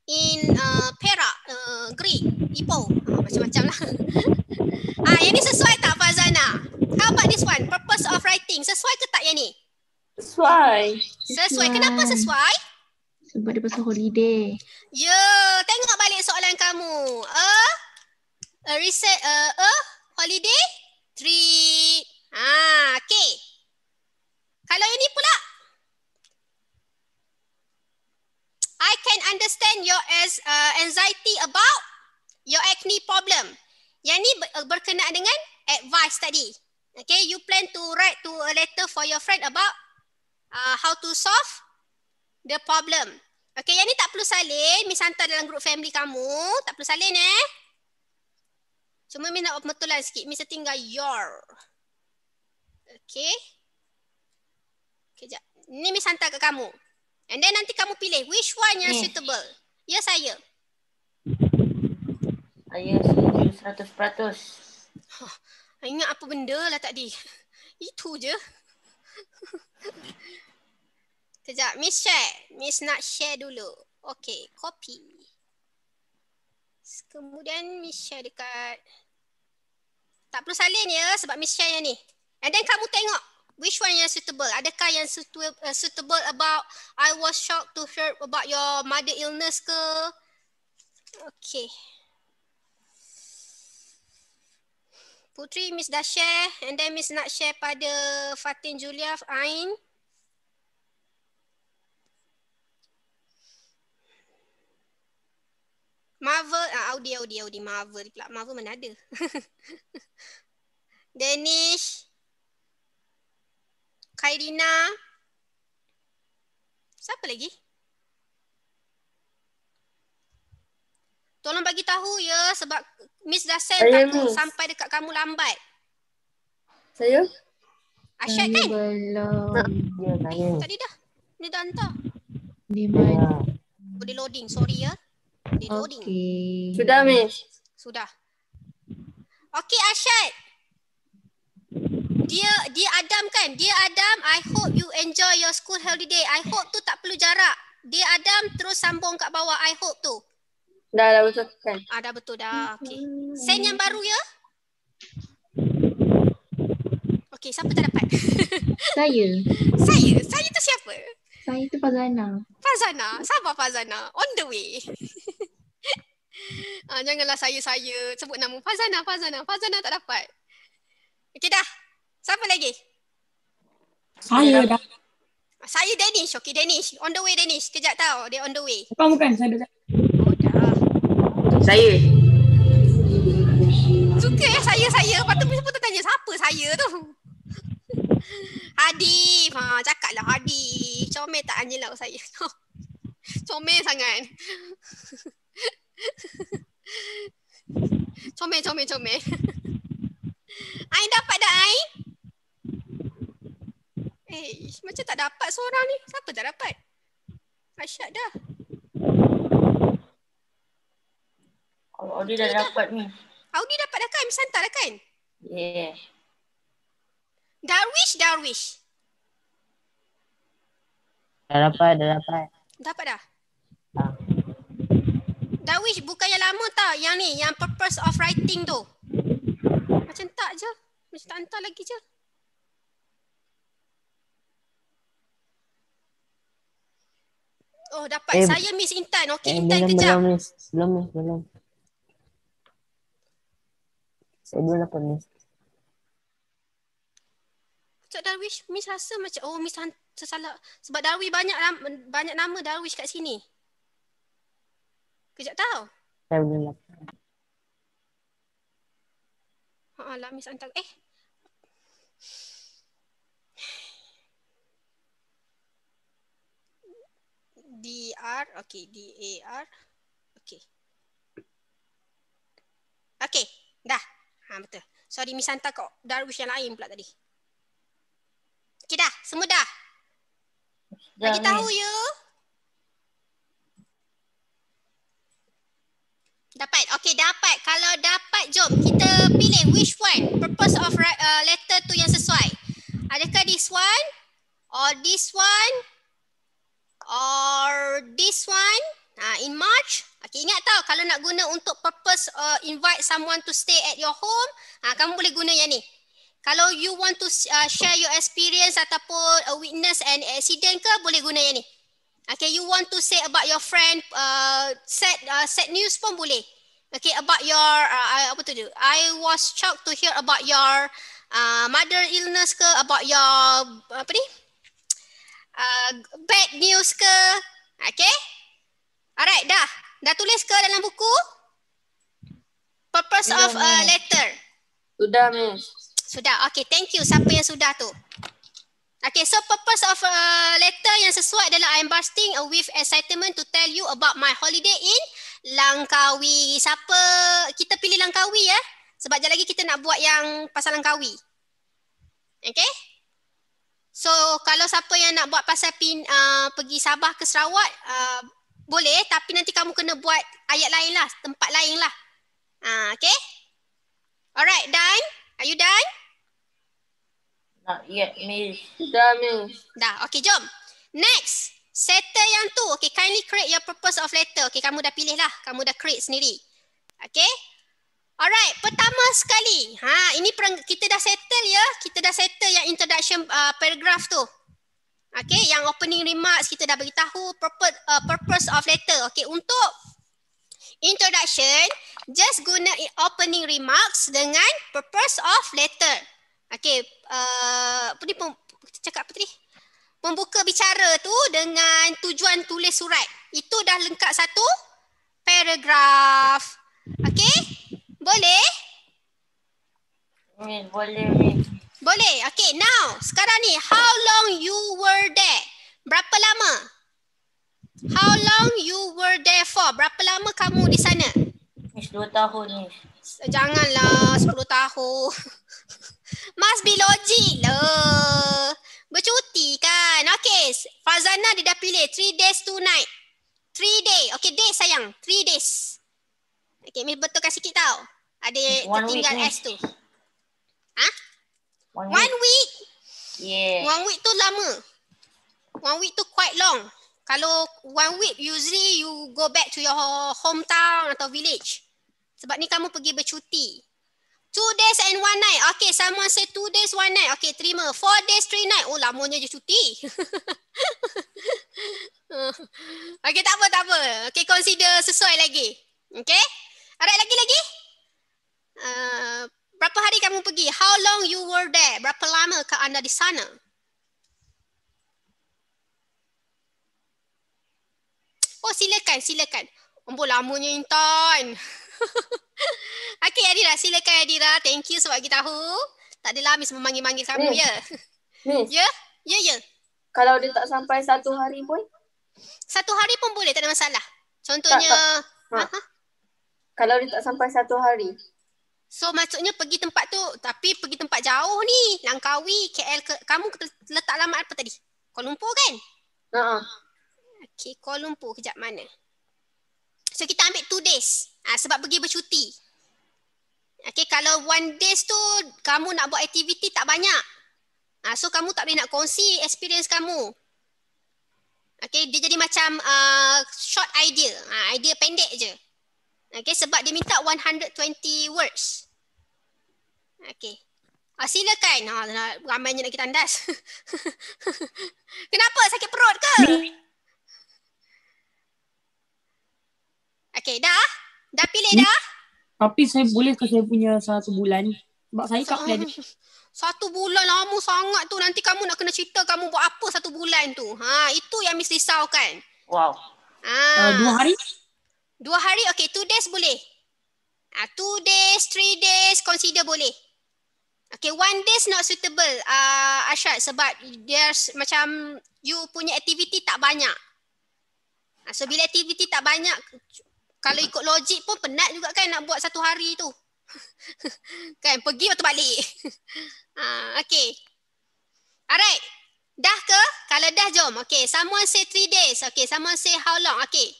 in uh, Perak, uh, Greek, Ipoh, uh, macam-macam lah. Ah, uh, yang ni sesuai tak Fazana? How about this one? Purpose of writing. Sesuai ke tak yang ni? Sesuai. Sesuai. Kenapa sesuai? Sebab dia pasal holiday. Ya, yeah, tengok balik soalan kamu. A, a reset, a, a holiday trip. Ah, okay. Kalau ini pula. I can understand your as, uh, anxiety about your acne problem. Yang ni uh, berkenaan dengan advice tadi. Okay, you plan to write to a letter for your friend about uh, how to solve the problem. Okay, yang ni tak perlu salin. Miss hantar dalam group family kamu. Tak perlu salin eh. Cuma Miss nak pembetulan sikit. Miss tinggal your. Okay. Kejap. Ni Miss hantar ke kamu. And then nanti kamu pilih which one yang yeah. suitable. Ya saya. Saya setuju 100%. Huh. Ingat apa benda lah tadi. Itu je. Kejap. Miss share. Miss nak share dulu. Okay. Copy. Kemudian Miss share dekat. Tak perlu salin ya sebab Miss share yang ni. And then kamu tengok which one yang suitable. Adakah yang uh, suitable, about I was shocked to hear about your mother illness ke? Okay. Putri, Miss dah share. And then Miss nak share pada Fatin Julia, Ain. Marvel, ah, audio Audi, Audi, Marvel pula. Marvel mana ada? Danish. Khairina. Siapa lagi? Tolong bagi tahu ya sebab Miss dah send saya tak sampai dekat kamu lambat. Saya? Asyad kan? Belum. Tak. eh, tadi dah. Ni dah hantar. Di mana? Ya. Boleh loading. Sorry ya. Di loading. Okay. Sudah Miss. Sudah. Okey Asyad dia dia Adam kan dia Adam I hope you enjoy your school holiday I hope tu tak perlu jarak dia Adam terus sambung kat bawah I hope tu dah dah betul kan ah, dah betul dah okay. send yang baru ya Okay, siapa tak dapat? saya. saya? Saya tu siapa? Saya tu Fazana. Fazana? Sabar Fazana. On the way. ah, janganlah saya-saya sebut nama. Fazana, Fazana. Fazana tak dapat. Okay dah. Siapa lagi? Saya dah. Saya Danish. Okay, Danish. On the way, Danish. Kejap tau. Dia on the way. Bukan, bukan. Saya dah. Oh, saya. Suka ya saya, saya. Lepas tu pun tanya siapa saya tu. Hadi. Ha, cakaplah Hadi. Comel tak lah saya. Comel sangat. Comel, comel, comel. Ain dapat dah Ain? Eh macam tak dapat seorang ni. Siapa tak dapat? Asyik dah. Oh, Audi dah, dapat ni. Audi dapat dah kan? Misantar dah kan? Yeah. Darwish, Darwish. Dah dapat, dah dapat. Dapat dah? Ha. Darwish bukan yang lama tau. Yang ni, yang purpose of writing tu. Macam tak je. Macam tak hantar lagi je. Oh dapat eh, saya Miss Intan. Okey eh, Intan belum, kejap. Belum Miss. Belum Miss. Belum. Saya eh, belum dapat Miss. Cak Darwish, Miss rasa macam oh Miss tersalah sebab Darwish banyak banyak nama Darwish kat sini. Kejap tahu Saya eh, belum dapat. Ha lah Miss Antara. Eh. D-A-R, okay, D-A-R, Okay. Okay, dah. Ha, betul. Sorry, misanta kok. Darwish yang lain pula tadi. Okay, dah. Semua dah. Bagi tahu ya. Dapat. Okay, dapat. Kalau dapat, jom. Kita pilih which one. Purpose of uh, letter tu yang sesuai. Adakah this one? Or this one? or this one uh, in March. Okay, ingat tau kalau nak guna untuk purpose uh, invite someone to stay at your home, uh, kamu boleh guna yang ni. Kalau you want to uh, share your experience ataupun a witness and accident ke, boleh guna yang ni. Okay, you want to say about your friend uh, sad, uh, sad news pun boleh. Okay, about your, uh, apa tu dia? I was shocked to hear about your uh, mother illness ke, about your, apa ni? Ah, bad news ke? Okay. Alright, dah. Dah tulis ke dalam buku? Purpose sudah, of a uh, letter. Sudah, Miss. Sudah. Okay, thank you. Siapa yang sudah tu? Okay, so purpose of a letter yang sesuai adalah I'm bursting with excitement to tell you about my holiday in Langkawi. Siapa? Kita pilih Langkawi ya. Sebab jauh lagi kita nak buat yang pasal Langkawi. Okay? So kalau siapa yang nak buat pasal pin uh, pergi Sabah ke Sarawak uh, boleh tapi nanti kamu kena buat ayat lain lah, tempat lain lah. Uh, okay? Alright, done? Are you done? Not yet, me. Dah, me. Dah, okay, jom. Next, settle yang tu. Okay, kindly create your purpose of letter. Okay, kamu dah pilih lah. Kamu dah create sendiri. Okay? Alright, pertama sekali. Ha, ini perang- kita dah settle kan ya kita dah settle yang introduction uh, paragraph tu. Okay, yang opening remarks kita dah beritahu purpose, uh, purpose of letter. Okay, untuk introduction, just guna opening remarks dengan purpose of letter. Okay, uh, apa uh, ni pem, cakap apa tadi? Membuka bicara tu dengan tujuan tulis surat. Itu dah lengkap satu paragraph. Okay, boleh? boleh Boleh. Okay, now. Sekarang ni, how long you were there? Berapa lama? How long you were there for? Berapa lama kamu di sana? Miss, dua tahun ni. Eh, janganlah, sepuluh tahun. Must be logic lah. Bercuti kan? Okay, fazana dia dah pilih. Three days, two night. Three day. Okay, day sayang. Three days. Okay, Miss betulkan sikit tau. Ada tertinggal S tu. Ha? One, one week. week. Yeah. One week tu lama. One week tu quite long. Kalau one week usually you go back to your hometown atau village. Sebab ni kamu pergi bercuti. Two days and one night. Okay, someone say two days, one night. Okay, terima. Four days, three night. Oh, lamanya je cuti. okay, tak apa, tak apa. Okay, consider sesuai lagi. Okay? Alright, lagi-lagi? Uh, Berapa hari kamu pergi? How long you were there? Berapa lama ke anda di sana? Oh, silakan, silakan. Ambo lamanya Intan. okay, Adira. Silakan, Adira. Thank you sebab bagi tahu. Tak adalah Miss memanggil-manggil kamu, ya? Ya? Ya, ya. Kalau dia tak sampai satu hari pun? Satu hari pun boleh, tak ada masalah. Contohnya... Tak, tak. Ha. Ha, ha. Kalau dia tak sampai satu hari, So maksudnya pergi tempat tu tapi pergi tempat jauh ni Langkawi, KL ke, kamu letak alamat apa tadi? Kuala Lumpur kan? Ha. Uh-huh. Okey, Kuala Lumpur kejap mana? So kita ambil two days uh, sebab pergi bercuti. Okey, kalau one days tu kamu nak buat aktiviti tak banyak. Uh, so kamu tak boleh nak kongsi experience kamu. Okey, dia jadi macam uh, short idea. Uh, idea pendek je. Okay, sebab dia minta 120 words. Okay. Ah, silakan. Ah, lah, ramainya nak kita andas. Kenapa? Sakit perut ke? Okay, dah? Dah pilih dah? Tapi saya boleh ke saya punya satu bulan? Sebab saya tak plan. Satu bulan lama sangat tu. Nanti kamu nak kena cerita kamu buat apa satu bulan tu. Ha, itu yang Miss risaukan. Wow. Ah. Uh, dua hari? Dua hari, okay, two days boleh. ah two days, three days, consider boleh. Okay, one days not suitable, uh, Ashad, sebab there's macam you punya aktiviti tak banyak. Uh, so, bila aktiviti tak banyak, kalau ikut logik pun penat juga kan nak buat satu hari tu. kan, pergi atau balik. uh, okay. Alright. Dah ke? Kalau dah, jom. Okay, someone say three days. Okay, someone say how long. Okay.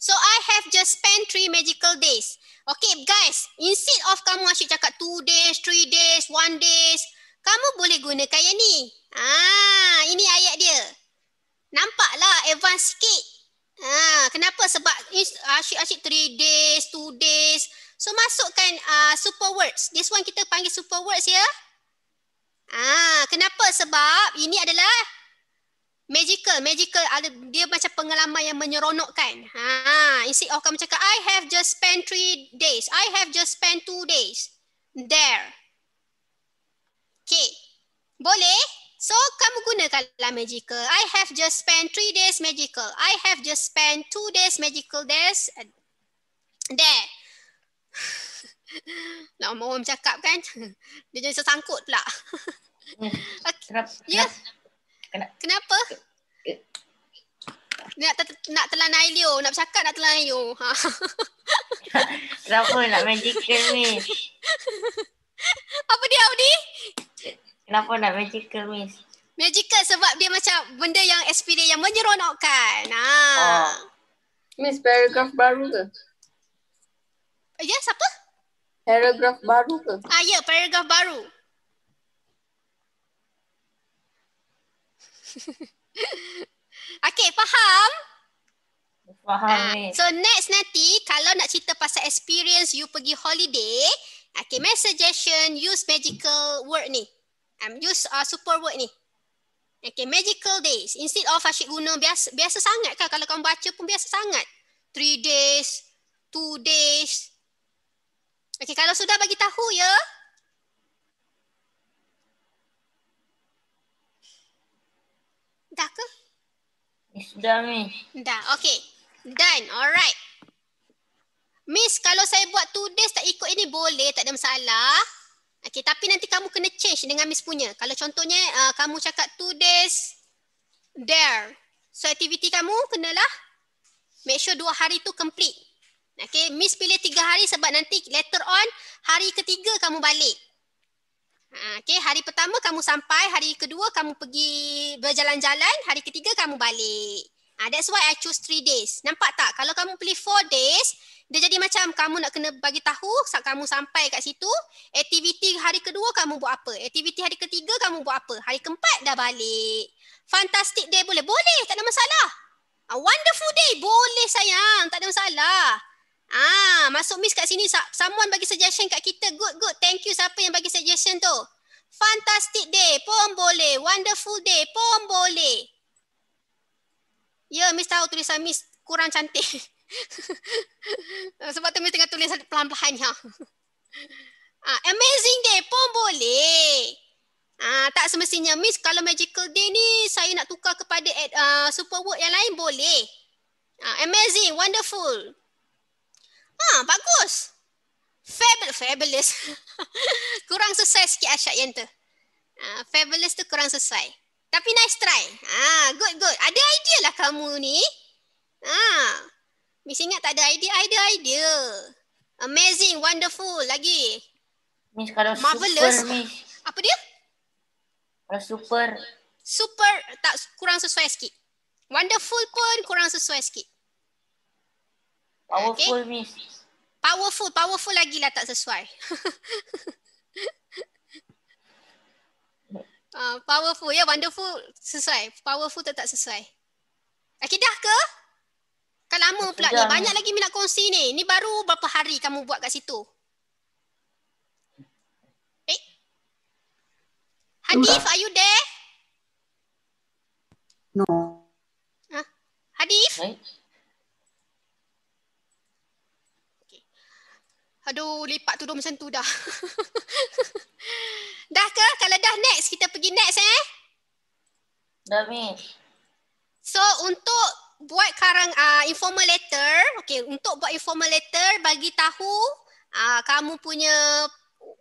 So I have just spent three magical days. Okay guys, instead of kamu asyik cakap two days, three days, one days, kamu boleh gunakan yang ni. Ah, ini ayat dia. Nampaklah advance sikit. Ah, kenapa? Sebab asyik-asyik three days, two days. So masukkan uh, super words. This one kita panggil super words ya. Ah, kenapa? Sebab ini adalah magical magical ada dia macam pengalaman yang menyeronokkan ha instead of kamu cakap i have just spent three days i have just spent two days there okay boleh so kamu gunakanlah magical i have just spent three days magical i have just spent two days magical days there Lama orang cakap kan Dia jadi sesangkut pula hmm. Okay Yes. yeah. Kena, Kenapa? Ke, nak, nak telan Ailio, nak bercakap nak telan Ailio. Ha. Kenapa nak magical ni? Apa dia Audi? Kenapa nak magical ni? Magical sebab dia macam benda yang experience yang menyeronokkan. Nah. Ha. Oh. Miss paragraph baru ke? Ya, yes, siapa? Paragraph baru ke? Ah, ya, yeah, paragraph baru. Okay faham? Faham ha. So next nanti kalau nak cerita pasal experience you pergi holiday Okay my suggestion use magical word ni um, Use uh, super word ni Okay magical days instead of asyik guna biasa, biasa sangat kan Kalau kamu baca pun biasa sangat Three days, two days Okay kalau sudah bagi tahu ya yeah? Dah ke? sudah ni. Dah. Okay. Done. Alright. Miss, kalau saya buat two days tak ikut ini boleh. Tak ada masalah. Okay. Tapi nanti kamu kena change dengan Miss punya. Kalau contohnya uh, kamu cakap two days there. So aktiviti kamu kenalah make sure dua hari tu complete. Okay, Miss pilih tiga hari sebab nanti later on hari ketiga kamu balik. Ha, okay, hari pertama kamu sampai, hari kedua kamu pergi berjalan-jalan, hari ketiga kamu balik. Uh, that's why I choose three days. Nampak tak? Kalau kamu pilih four days, dia jadi macam kamu nak kena bagi tahu saat kamu sampai kat situ, aktiviti hari kedua kamu buat apa, aktiviti hari ketiga kamu buat apa, hari keempat dah balik. Fantastic day boleh? Boleh, tak ada masalah. A ha, wonderful day, boleh sayang, tak ada masalah. Ah, masuk miss kat sini. Someone bagi suggestion kat kita. Good, good. Thank you siapa yang bagi suggestion tu. Fantastic day pun boleh. Wonderful day pun boleh. Ya, yeah, miss tahu tulisan miss kurang cantik. Sebab tu miss tengah tulis pelan-pelan ya. Ah, amazing day pun boleh. Ah, tak semestinya miss kalau magical day ni saya nak tukar kepada uh, eh, ah, super word yang lain boleh. Ah, amazing, wonderful. Ha, bagus. Fabulous. fabulous. kurang sesuai sikit Asyad yang tu. Ha, fabulous tu kurang sesuai. Tapi nice try. Ha, good, good. Ada idea lah kamu ni. Ha. Miss ingat tak ada idea? Ada idea. Amazing, wonderful lagi. Miss kalau Marvelous. super, Miss. Apa dia? Kalau super. Super tak kurang sesuai sikit. Wonderful pun kurang sesuai sikit. Powerful okay. means Powerful, powerful lagi lah tak sesuai. uh, powerful, ya yeah, wonderful sesuai. Powerful tak sesuai. Okay dah ke? Kan lama pula ni. Banyak lagi minat kongsi ni. Ni baru berapa hari kamu buat kat situ? Eh? Hadif, are you there? No. Huh? Hadif? Right. Aduh, lipat tudung macam tu dah. dah ke? Kalau dah next, kita pergi next eh. Dah miss. So, untuk buat karang uh, informal letter, okay, untuk buat informal letter, bagi tahu uh, kamu punya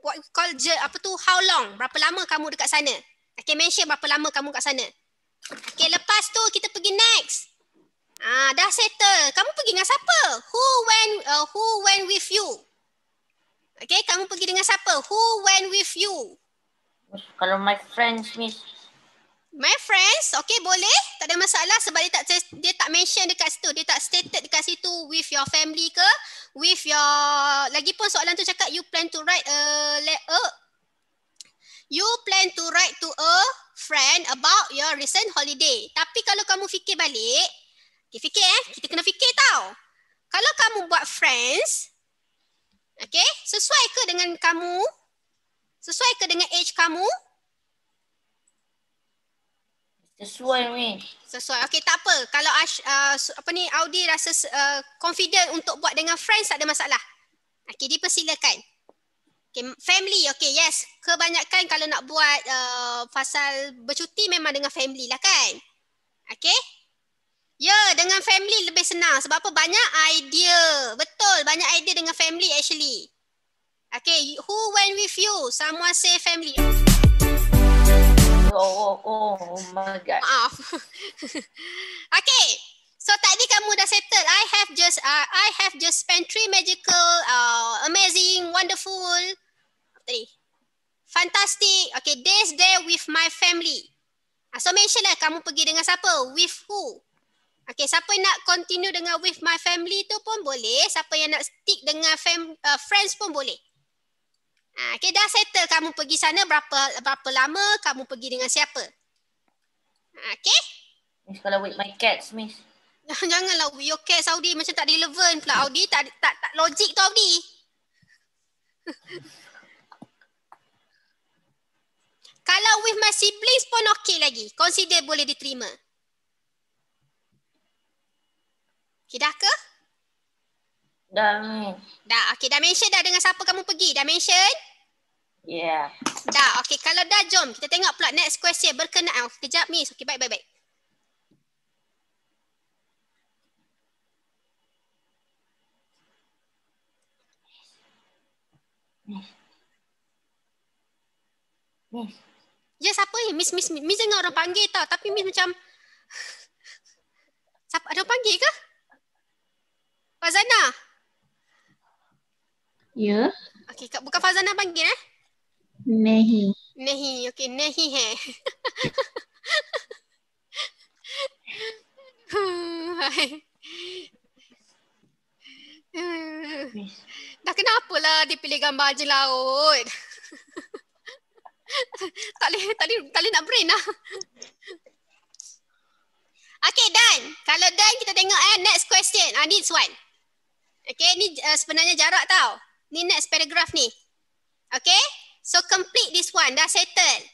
what you call je, apa tu, how long, berapa lama kamu dekat sana. Okay, mention berapa lama kamu dekat sana. Okay, lepas tu kita pergi next. Ah, dah settle. Kamu pergi dengan siapa? Who went uh, who went with you? Okay, kamu pergi dengan siapa? Who went with you? Kalau my friends, Miss. My friends, okay boleh. Tak ada masalah sebab dia tak, dia tak mention dekat situ. Dia tak stated dekat situ with your family ke? With your, lagipun soalan tu cakap you plan to write a letter. You plan to write to a friend about your recent holiday. Tapi kalau kamu fikir balik, okay, fikir eh, kita kena fikir tau. Kalau kamu buat friends, Okay, sesuai ke dengan kamu? Sesuai ke dengan age kamu? Sesuai, ni. Sesuai. Okay, tak apa. Kalau Ash, uh, apa ni, Audi rasa uh, confident untuk buat dengan friends, tak ada masalah. Okay, dipersilakan. Okay, family. Okay, yes. Kebanyakan kalau nak buat uh, pasal bercuti memang dengan family lah kan? Okay. Ya, dengan family lebih senang. Sebab apa? Banyak idea. Betul, banyak idea dengan family actually. Okay, who went with you? Someone say family. Oh, oh, oh, oh my god. Maaf. okay, so tadi kamu dah settle. I have just, uh, I have just spent three magical, uh, amazing, wonderful. Tadi. Fantastic. Okay, days there with my family. Ah, so mention lah kamu pergi dengan siapa? With who? Okay, siapa yang nak continue dengan with my family tu pun boleh. Siapa yang nak stick dengan fam, uh, friends pun boleh. Uh, ha, okay, dah settle kamu pergi sana berapa berapa lama, kamu pergi dengan siapa. Ha, okay. Miss kalau with my cats, Miss. Janganlah with your cats, Audi. Macam tak relevan pula, Audi. Tak, tak, tak logik tu, Audi. kalau with my siblings pun okay lagi. Consider boleh diterima. Okey dah ke? Dah Dah. okay. dah mention dah dengan siapa kamu pergi? Ya. Dah mention? Yeah. Dah. okay. kalau dah jom kita tengok pula next question berkenaan. Oh, kejap miss. Okay, baik baik baik. Miss. Ya siapa ni? Miss, miss, miss, miss dengar orang panggil tau. Tapi Miss macam... siapa? Ada orang panggil ke? Fazana. Ya. Okey, kak bukan Fazana panggil eh? Nehi. Nehi, okey, Nehi he. Dah kenapa lah dia pilih gambar je laut? tak boleh, tak boleh, tak boleh nak brain lah. Okay, Dan. Kalau done kita tengok eh, next question. Ah, uh, this one. Okay, ni uh, sebenarnya jarak tau. Ni next paragraph ni. Okay, so complete this one. Dah settle.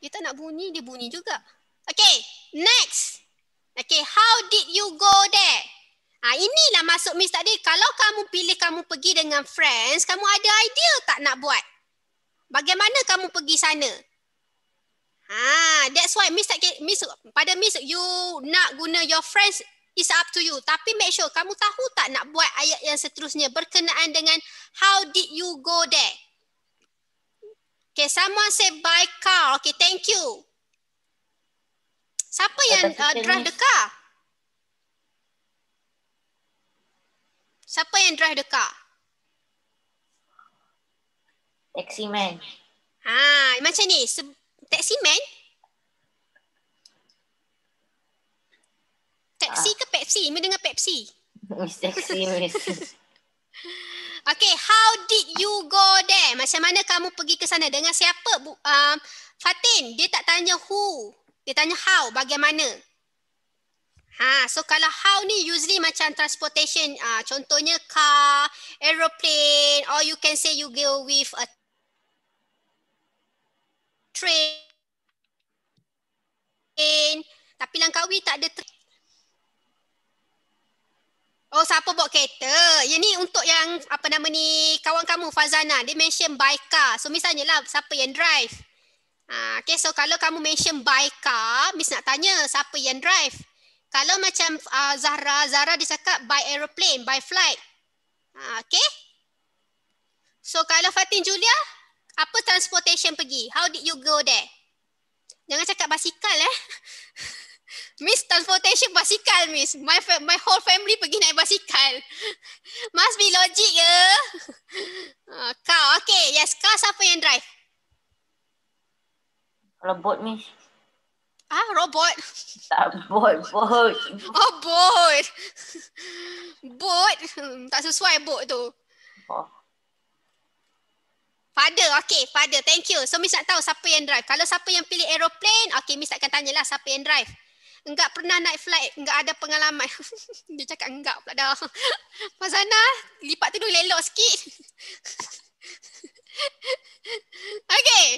Dia tak nak bunyi, dia bunyi juga. Okay, next. Okay, how did you go there? Ha, inilah masuk miss tadi. Kalau kamu pilih kamu pergi dengan friends, kamu ada idea tak nak buat? Bagaimana kamu pergi sana? Ha, that's why miss, miss pada miss you nak guna your friends It's up to you. Tapi make sure kamu tahu tak nak buat ayat yang seterusnya berkenaan dengan how did you go there? Okay, someone say by car. Okay, thank you. Siapa yang uh, drive the car? Siapa yang drive the car? Taxi man. Ha, macam ni. Taxi man? Taxi ke Pepsi? Mi dengan Pepsi. Miss okay, how did you go there? Macam mana kamu pergi ke sana? Dengan siapa? Bu, um, Fatin, dia tak tanya who. Dia tanya how, bagaimana. Ha, so kalau how ni usually macam transportation. Uh, contohnya car, aeroplane, or you can say you go with a train. Tapi Langkawi tak ada train. Oh siapa bawa kereta? Ya ni untuk yang apa nama ni kawan kamu Fazana dia mention by car. So misalnya lah siapa yang drive? Ha, okay so kalau kamu mention by car, Miss nak tanya siapa yang drive? Kalau macam uh, Zahra, Zahra dia cakap by aeroplane, by flight. Ha, okay. So kalau Fatin Julia, apa transportation pergi? How did you go there? Jangan cakap basikal eh. Miss transportation basikal, Miss. My my whole family pergi naik basikal. Must be logic ya. Ah, kau, okay. Yes, kau siapa yang drive? Robot, Miss. Ah, robot. Robot, bot, Oh, bot. Bot. Hmm, tak sesuai bot tu. Oh. Father, okay. Father, thank you. So, Miss nak tahu siapa yang drive. Kalau siapa yang pilih aeroplane, okay, Miss takkan tanyalah siapa yang drive enggak pernah naik flight, enggak ada pengalaman. dia cakap enggak pula dah. Fazana, lipat tidur elok sikit. okay.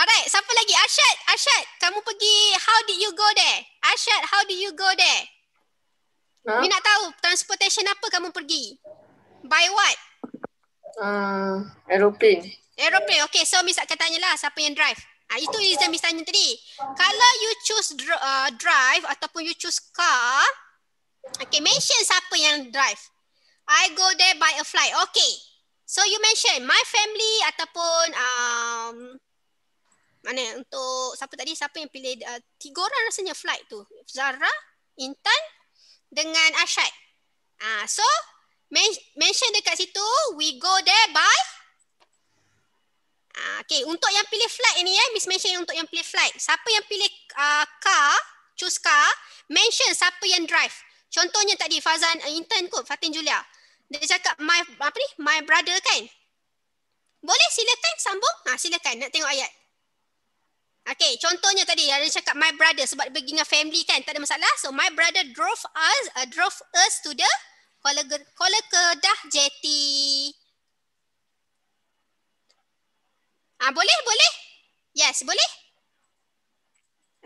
Alright, siapa lagi? Ashad, Ashad, kamu pergi, how did you go there? Ashad, how did you go there? Huh? Ha? nak tahu transportation apa kamu pergi? By what? Uh, aeroplane. Aeroplane, okay. So, katanya lah siapa yang drive. Ah ha, itu Izan mesti tanya tadi. Kalau you choose dr- uh, drive ataupun you choose car, okay mention siapa yang drive. I go there by a flight. Okay. So you mention my family ataupun um mana untuk siapa tadi siapa yang pilih uh, tiga orang rasanya flight tu. Zara, Intan dengan Ashad. Ah uh, so mention dekat situ we go there by Ah, okay, untuk yang pilih flight ini ya, Miss mention untuk yang pilih flight. Siapa yang pilih uh, car, choose car, mention siapa yang drive. Contohnya tadi Fazan uh, intern kot, Fatin Julia. Dia cakap my apa ni? My brother kan? Boleh silakan sambung. Ha, silakan nak tengok ayat. Okay, contohnya tadi ada cakap my brother sebab dia pergi dengan family kan, tak ada masalah. So my brother drove us, uh, drove us to the Kuala, Kuala Kedah Jetty. Ah ha, boleh boleh. Yes, boleh.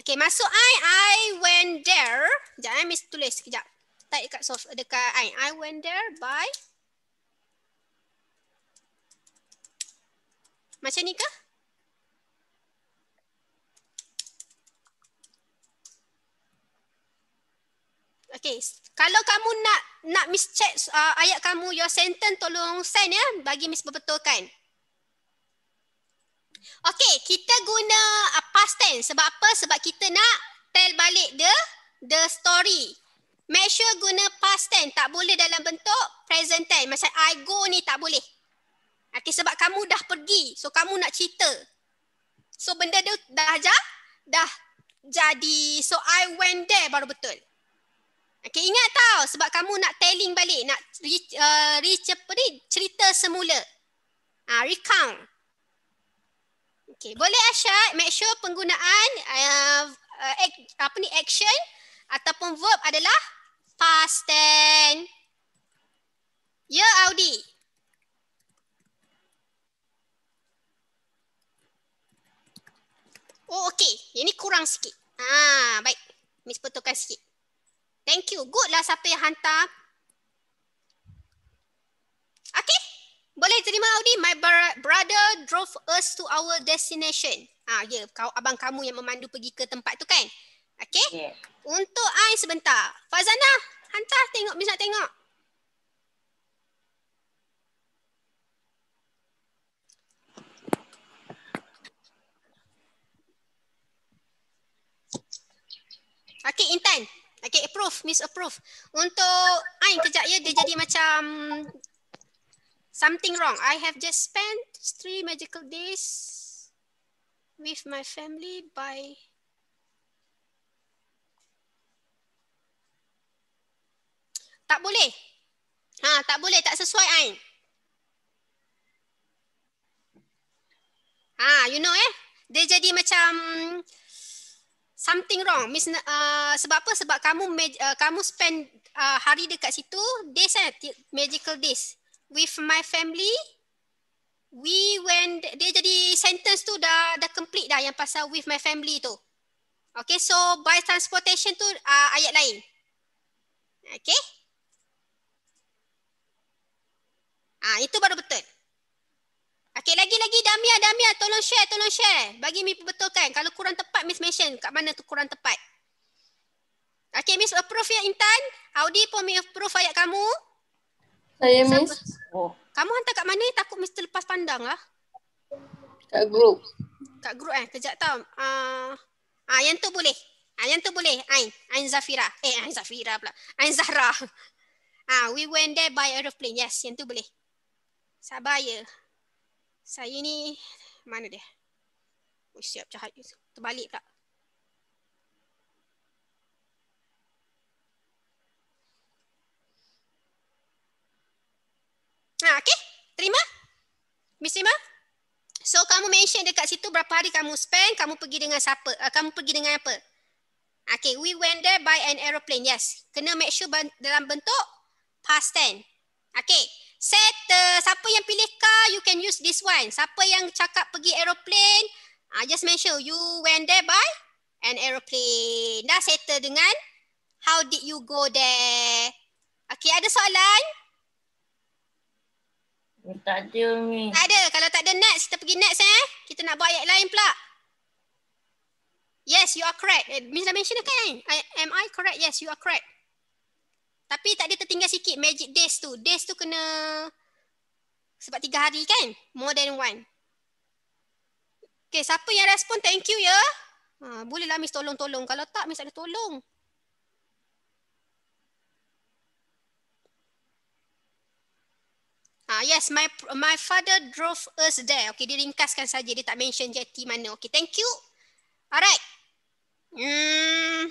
Okay, masuk I I went there. Jangan eh, miss tulis sekejap. Tak dekat soft dekat I I went there by Macam ni ke? Okay, kalau kamu nak nak miss check uh, ayat kamu, your sentence tolong send ya, bagi miss betulkan. Okay, kita guna uh, past tense. Sebab apa? Sebab kita nak tell balik the the story. Make sure guna past tense. Tak boleh dalam bentuk present tense. Macam I go ni tak boleh. Okay, sebab kamu dah pergi. So, kamu nak cerita. So, benda dia dah ajar. Dah jadi. So, I went there baru betul. Okay, ingat tau. Sebab kamu nak telling balik. Nak re- uh, re- cerita semula. Ah, uh, recount. Okay, boleh Asyad make sure penggunaan uh, uh, apa ni action ataupun verb adalah past tense. Ya Audi. Oh okay, ini kurang sikit. Ah, baik. Miss betulkan sikit. Thank you. Good lah siapa yang hantar. Okay. Boleh terima Audi? My brother drove us to our destination. Ah, ya, yeah, kau abang kamu yang memandu pergi ke tempat tu kan? Okay. Yeah. Untuk I sebentar. Fazana, hantar tengok, bisa tengok. Okay, Intan. Okay, approve, miss approve. Untuk Ain kejap ya, dia jadi macam something wrong. I have just spent three magical days with my family by Tak boleh. Ha, tak boleh, tak sesuai Ain. Ha, you know eh? Dia jadi macam something wrong. Miss uh, sebab apa? Sebab kamu uh, kamu spend uh, hari dekat situ, days eh, magical days with my family we when dia jadi sentence tu dah dah complete dah yang pasal with my family tu okay so by transportation tu uh, ayat lain okay ah itu baru betul okay lagi lagi damia damia tolong share tolong share bagi mi perbetulkan. kalau kurang tepat miss mention kat mana tu kurang tepat Okay, Miss approve ya Intan. Audi pun approve ayat kamu. Saya Siapa? miss. Oh. Kamu hantar kat mana? Takut miss terlepas pandang lah. Kat group. Kat group eh. Kejap tau. Uh, ah. ah, yang tu boleh. Ah, yang tu boleh. Ain. Ain Zafira. Eh, Ain Zafira pula. Ain Zahra. Ah, we went there by aeroplane. Yes, yang tu boleh. Sabar ya. Saya ni, mana dia? Oh, siap jahat. Terbalik tak? Ha, okay? Terima? Miss Rima? So kamu mention dekat situ berapa hari kamu spend, kamu pergi dengan siapa? Uh, kamu pergi dengan apa? Okay, we went there by an aeroplane. Yes. Kena make sure dalam bentuk past tense. Okay. Set, uh, siapa yang pilih car, you can use this one. Siapa yang cakap pergi aeroplane, I uh, just make sure you went there by an aeroplane. Dah settle dengan how did you go there? Okay, ada soalan? Okay. Tak ada ni. Tak ada. Kalau tak ada next, kita pergi next eh. Kita nak buat ayat lain pula. Yes, you are correct. Eh, Miss dah mention kan? I, am I correct? Yes, you are correct. Tapi tak tadi tertinggal sikit magic days tu. Days tu kena sebab tiga hari kan? More than one. Okay, siapa yang respon? Thank you ya. Ha, bolehlah Miss tolong-tolong. Kalau tak, Miss ada tolong. Ah uh, yes, my my father drove us there. Okay, dia ringkaskan saja. Dia tak mention jetty mana. Okay, thank you. Alright. Hmm.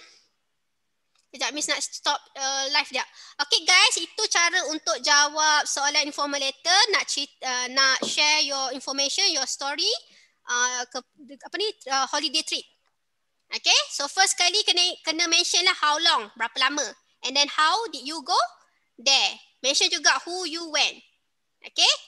Sekejap, Miss nak stop uh, live dia. Okay guys, itu cara untuk jawab soalan informal letter. Nak cerita, uh, nak share your information, your story. Uh, ke, apa ni, uh, holiday trip. Okay, so first kali kena, kena mention lah how long, berapa lama. And then how did you go there. Mention juga who you went. Okay?